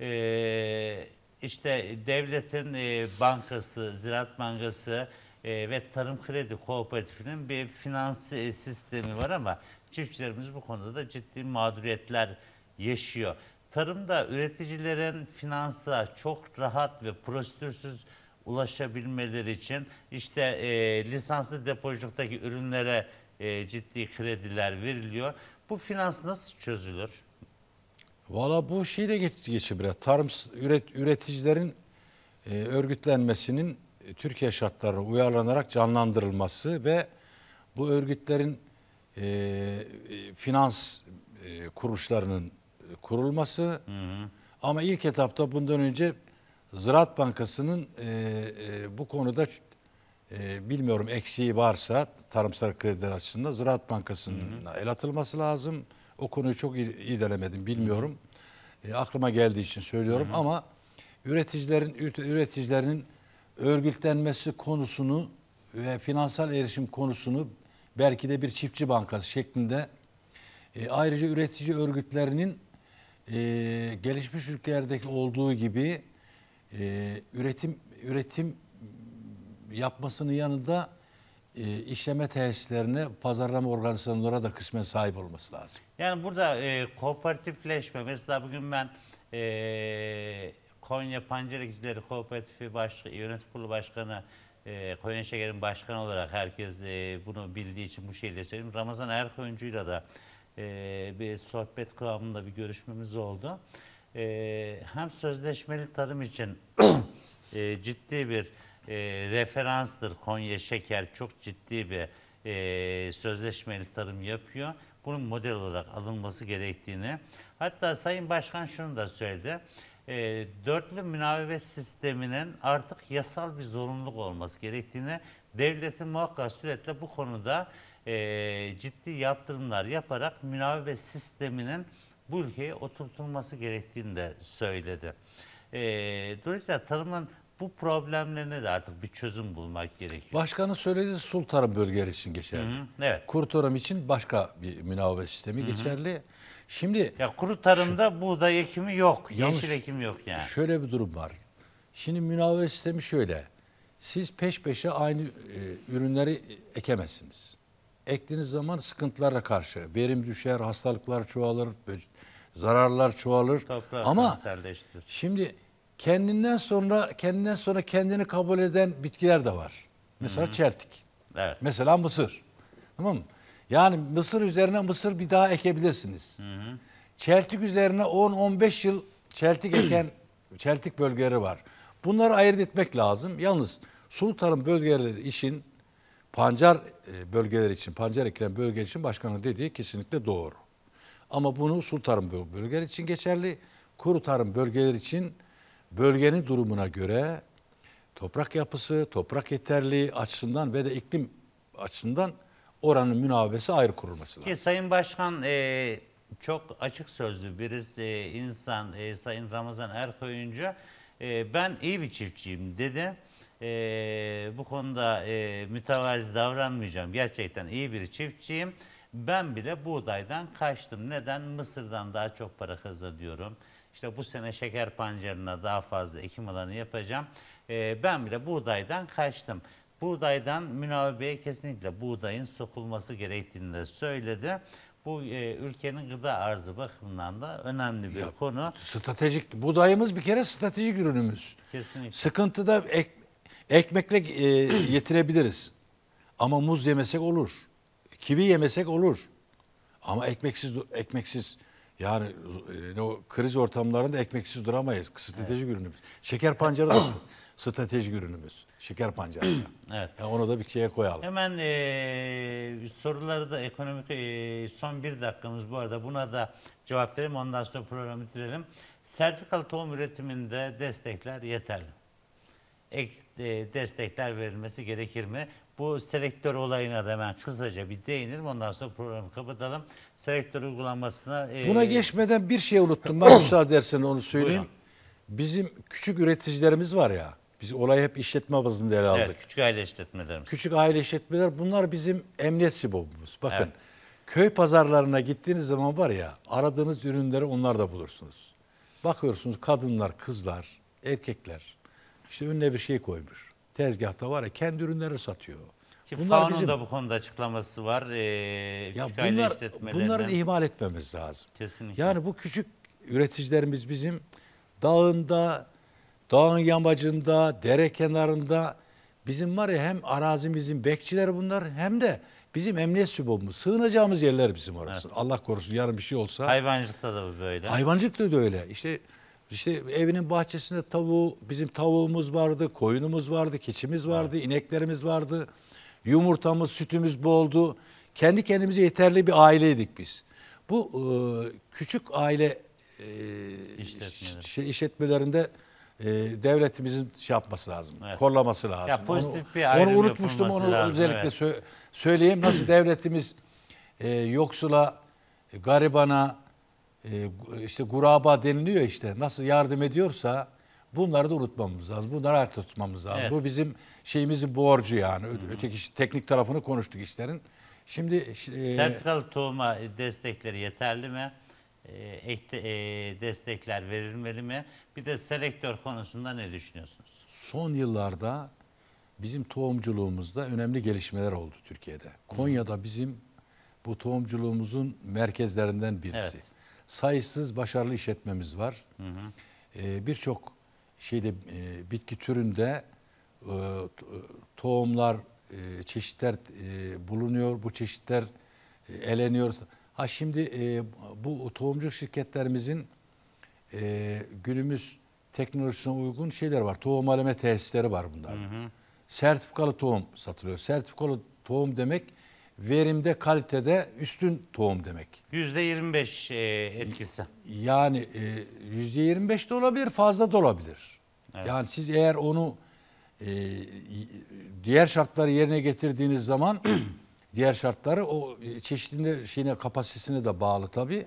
E, işte devletin e, bankası, Ziraat Bankası e, ve Tarım Kredi Kooperatifi'nin bir finans e, sistemi var ama çiftçilerimiz bu konuda da ciddi mağduriyetler yaşıyor tarımda üreticilerin finansa çok rahat ve prosedürsüz ulaşabilmeleri için işte e, lisanslı depoculuktaki ürünlere e, ciddi krediler veriliyor. Bu finans nasıl çözülür? Valla bu şey de geç, geçi biraz. Tarım üret, üreticilerin e, örgütlenmesinin e, Türkiye şartlarına uyarlanarak canlandırılması ve bu örgütlerin e, e finans e, kuruluşlarının kurulması hı hı. ama ilk etapta bundan önce Ziraat Bankası'nın e, e, bu konuda e, bilmiyorum eksiği varsa tarımsal krediler açısından Ziraat Bankası'nın el atılması lazım. O konuyu çok irdelemedim bilmiyorum. Hı hı. E, aklıma geldiği için söylüyorum hı hı. ama üreticilerin üreticilerin örgütlenmesi konusunu ve finansal erişim konusunu belki de bir çiftçi bankası şeklinde e, ayrıca üretici örgütlerinin e, gelişmiş ülkelerdeki olduğu gibi e, üretim üretim yapmasının yanında e, işleme tesislerine, pazarlama organizasyonlara da kısmen sahip olması lazım. Yani burada e, kooperatifleşme, mesela bugün ben e, Konya Pancar Kooperatifi başkanı, Yönetim Kurulu Başkanı e, Konya Şeker'in başkanı olarak herkes e, bunu bildiği için bu şeyle söyleyeyim. Ramazan Erkoyuncu'yla da ee, bir sohbet kıvamında bir görüşmemiz oldu. Ee, hem sözleşmeli tarım için e, ciddi bir e, referanstır Konya Şeker çok ciddi bir e, sözleşmeli tarım yapıyor. Bunun model olarak alınması gerektiğini. Hatta Sayın Başkan şunu da söyledi. E, dörtlü münavevet sisteminin artık yasal bir zorunluluk olması gerektiğini devletin muhakkak sürekli bu konuda e, ciddi yaptırımlar yaparak münavebe sisteminin bu ülkeye oturtulması gerektiğini de söyledi. E, dolayısıyla tarımın bu problemlerine de artık bir çözüm bulmak gerekiyor. Başkanın söylediği sul tarım bölgeleri için geçerli. Hı hı, evet. Kuru tarım için başka bir münavebe sistemi hı hı. geçerli. Şimdi ya kuru tarımda şu, buğday ekimi yok, yalnız, yeşil ekim yok yani. Şöyle bir durum var. Şimdi münavebe sistemi şöyle. Siz peş peşe aynı e, ürünleri ekemezsiniz ektiğiniz zaman sıkıntılara karşı verim düşer, hastalıklar çoğalır, zararlar çoğalır. Toprak Ama şimdi kendinden sonra kendinden sonra kendini kabul eden bitkiler de var. Mesela Hı-hı. çeltik. Evet. Mesela mısır. Tamam mı? Yani mısır üzerine mısır bir daha ekebilirsiniz. Hı-hı. Çeltik üzerine 10-15 yıl çeltik eken çeltik bölgeleri var. Bunları ayırt etmek lazım. Yalnız sulu tarım bölgeleri için pancar e, bölgeler için, pancar ekilen bölge için başkanın dediği kesinlikle doğru. Ama bunu sul tarım bölgeleri için geçerli. Kuru tarım bölgeleri için bölgenin durumuna göre toprak yapısı, toprak yeterliği açısından ve de iklim açısından oranın münavebesi ayrı kurulması lazım. Ki Sayın Başkan e, çok açık sözlü biriz e, insan e, Sayın Ramazan Erkoyuncu e, ben iyi bir çiftçiyim dedi e, bu konuda e, mütevazi davranmayacağım. Gerçekten iyi bir çiftçiyim. Ben bile buğdaydan kaçtım. Neden? Mısır'dan daha çok para kazanıyorum. İşte bu sene şeker pancarına daha fazla ekim alanı yapacağım. E, ben bile buğdaydan kaçtım. Buğdaydan Münavvi kesinlikle buğdayın sokulması gerektiğini de söyledi. Bu e, ülkenin gıda arzı bakımından da önemli bir ya, konu. Stratejik, buğdayımız bir kere stratejik ürünümüz. Kesinlikle. Sıkıntıda ek, Ekmekle e, yetinebiliriz. Ama muz yemesek olur. Kivi yemesek olur. Ama ekmeksiz ekmeksiz yani e, o kriz ortamlarında ekmeksiz duramayız. Strateji evet. ürünümüz. Şeker pancarı da strateji ürünümüz. Şeker pancarı. evet. Yani onu da bir şeye koyalım. Hemen e, soruları da ekonomik e, son bir dakikamız bu arada. Buna da cevap verelim. Ondan sonra programı bitirelim. Sertifikalı tohum üretiminde destekler yeterli ek e, destekler verilmesi gerekir mi? Bu selektör olayına da hemen kısaca bir değinelim. Ondan sonra programı kapatalım. Selektör uygulanmasına... E, Buna geçmeden bir şey unuttum. Ben müsaade edersen onu söyleyeyim. Buyurun. Bizim küçük üreticilerimiz var ya. Biz olayı hep işletme bazında ele aldık. Evet, küçük aile işletmelerimiz. Küçük aile işletmeler bunlar bizim emniyet sibobumuz. Bakın evet. köy pazarlarına gittiğiniz zaman var ya aradığınız ürünleri onlar da bulursunuz. Bakıyorsunuz kadınlar, kızlar, erkekler işte önüne bir şey koymuş. Tezgahta var ya kendi ürünleri satıyor. Ki bunlar bizim, da bu konuda açıklaması var. Ee, ya bunlar, bunları ihmal etmemiz lazım. Kesinlikle. Yani bu küçük üreticilerimiz bizim dağında, dağın yamacında, dere kenarında bizim var ya hem arazimizin bekçileri bunlar hem de bizim emniyet sübobumuz. Sığınacağımız yerler bizim orası. Evet. Allah korusun yarın bir şey olsa. Hayvancılıkta da bu böyle. Hayvancılıkta da öyle. İşte işte evinin bahçesinde tavuğu, bizim tavuğumuz vardı, koyunumuz vardı, keçimiz vardı, evet. ineklerimiz vardı. Yumurtamız, sütümüz boldu. Kendi kendimize yeterli bir aileydik biz. Bu e, küçük aile e, şey, işletmelerinde e, devletimizin şey yapması lazım, evet. kollaması lazım. Ya pozitif onu, bir ayrım Onu unutmuştum, onu lazım, özellikle evet. sö söyleyeyim. Nasıl devletimiz e, yoksula, e, garibana, e, işte guraba deniliyor işte nasıl yardım ediyorsa bunları da unutmamız lazım. Bunları ayakta tutmamız lazım. Evet. Bu bizim şeyimizin borcu yani. Hmm. Öteki şey, teknik tarafını konuştuk işlerin. Şimdi e, sertifikalı tohuma destekleri yeterli mi? Ehte, e, destekler verilmeli mi? Bir de selektör konusunda ne düşünüyorsunuz? Son yıllarda bizim tohumculuğumuzda önemli gelişmeler oldu Türkiye'de. Konya'da bizim bu tohumculuğumuzun merkezlerinden birisi. Evet sayısız başarılı işletmemiz var. E, Birçok şeyde e, bitki türünde e, tohumlar, e, çeşitler e, bulunuyor. Bu çeşitler e, eleniyor. Ha şimdi e, bu tohumcu şirketlerimizin e, günümüz teknolojisine uygun şeyler var. Tohum aleme tesisleri var bunlar. Hı hı. Sertifikalı tohum satılıyor. Sertifikalı tohum demek verimde kalitede üstün tohum demek. Yüzde %25 e, etkisi. Yani e, yüzde %25 de olabilir fazla da olabilir. Evet. Yani siz eğer onu e, diğer şartları yerine getirdiğiniz zaman diğer şartları o e, çeşitli şeyine kapasitesine de bağlı tabii.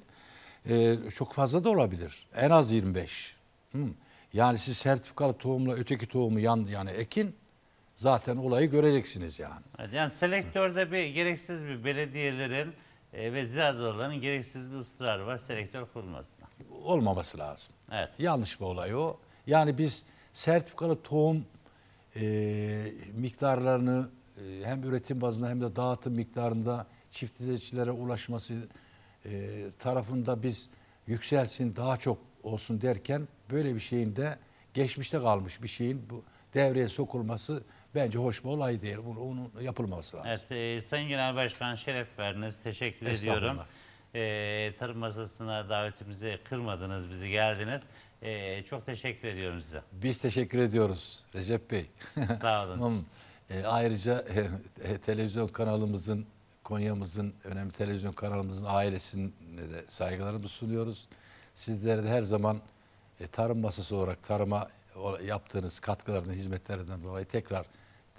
çok fazla da olabilir. En az 25. Hı. Hmm. Yani siz sertifikalı tohumla öteki tohumu yan yani ekin zaten olayı göreceksiniz yani. yani selektörde bir gereksiz bir belediyelerin e, ve ziraatçıların gereksiz bir ısrarı var selektör kurulmasına. Olmaması lazım. Evet. Yanlış bir olay o. Yani biz sertifikalı tohum e, miktarlarını e, hem üretim bazında hem de dağıtım miktarında çiftçilere ulaşması e, tarafında biz yükselsin daha çok olsun derken böyle bir şeyin de geçmişte kalmış bir şeyin bu devreye sokulması bence hoş bir olay değil. Bunu, onun yapılmaması lazım. Evet, e, Sayın Genel Başkan şeref verdiniz. Teşekkür ediyorum. E, tarım masasına davetimizi kırmadınız, bizi geldiniz. E, çok teşekkür ediyorum size. Biz teşekkür ediyoruz Recep Bey. Sağ olun. e, ayrıca e, e, televizyon kanalımızın, Konya'mızın, önemli televizyon kanalımızın ailesine de saygılarımı sunuyoruz. Sizlere de her zaman e, tarım masası olarak tarıma yaptığınız katkılarını hizmetlerinden dolayı tekrar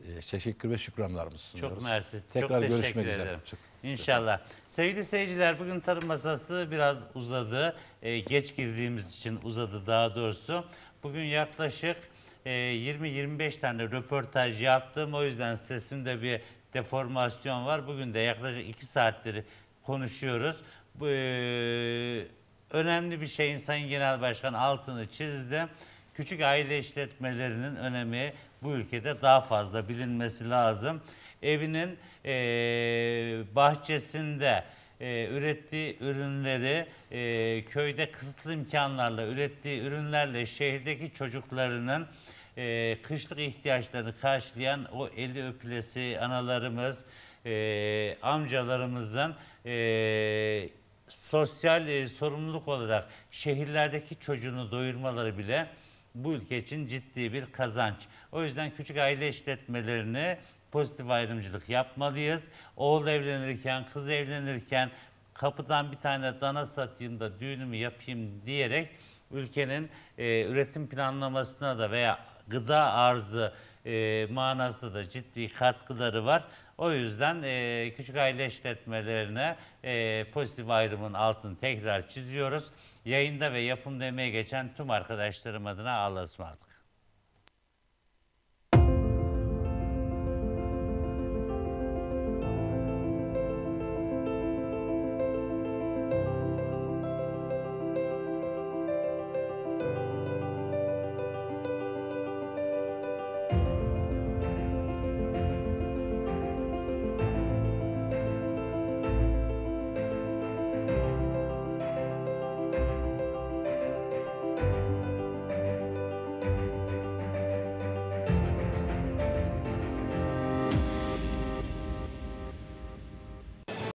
ee, teşekkür ve şükranlarımız sunuyoruz. Çok mersi. Tekrar Çok teşekkür görüşmek ederim. Çok İnşallah. Sevgili seyirciler bugün tarım masası biraz uzadı. E, geç girdiğimiz için uzadı daha doğrusu. Bugün yaklaşık e, 20-25 tane röportaj yaptım. O yüzden sesimde bir deformasyon var. Bugün de yaklaşık 2 saattir konuşuyoruz. Bu, e, önemli bir şey insan Genel başkan altını çizdi küçük aile işletmelerinin önemi bu ülkede daha fazla bilinmesi lazım. Evinin e, bahçesinde e, ürettiği ürünleri e, köyde kısıtlı imkanlarla ürettiği ürünlerle şehirdeki çocuklarının e, kışlık ihtiyaçlarını karşılayan o eli öpülesi analarımız, e, amcalarımızın e, sosyal e, sorumluluk olarak şehirlerdeki çocuğunu doyurmaları bile bu ülke için ciddi bir kazanç. O yüzden küçük aile işletmelerini pozitif ayrımcılık yapmalıyız. Oğul evlenirken, kız evlenirken kapıdan bir tane dana satayım da düğünümü yapayım diyerek ülkenin e, üretim planlamasına da veya gıda arzı e, manasında da ciddi katkıları var. O yüzden e, küçük aile işletmelerine e, pozitif ayrımın altını tekrar çiziyoruz. Yayında ve yapım demeye geçen tüm arkadaşlarım adına Allah'a ısmarladık.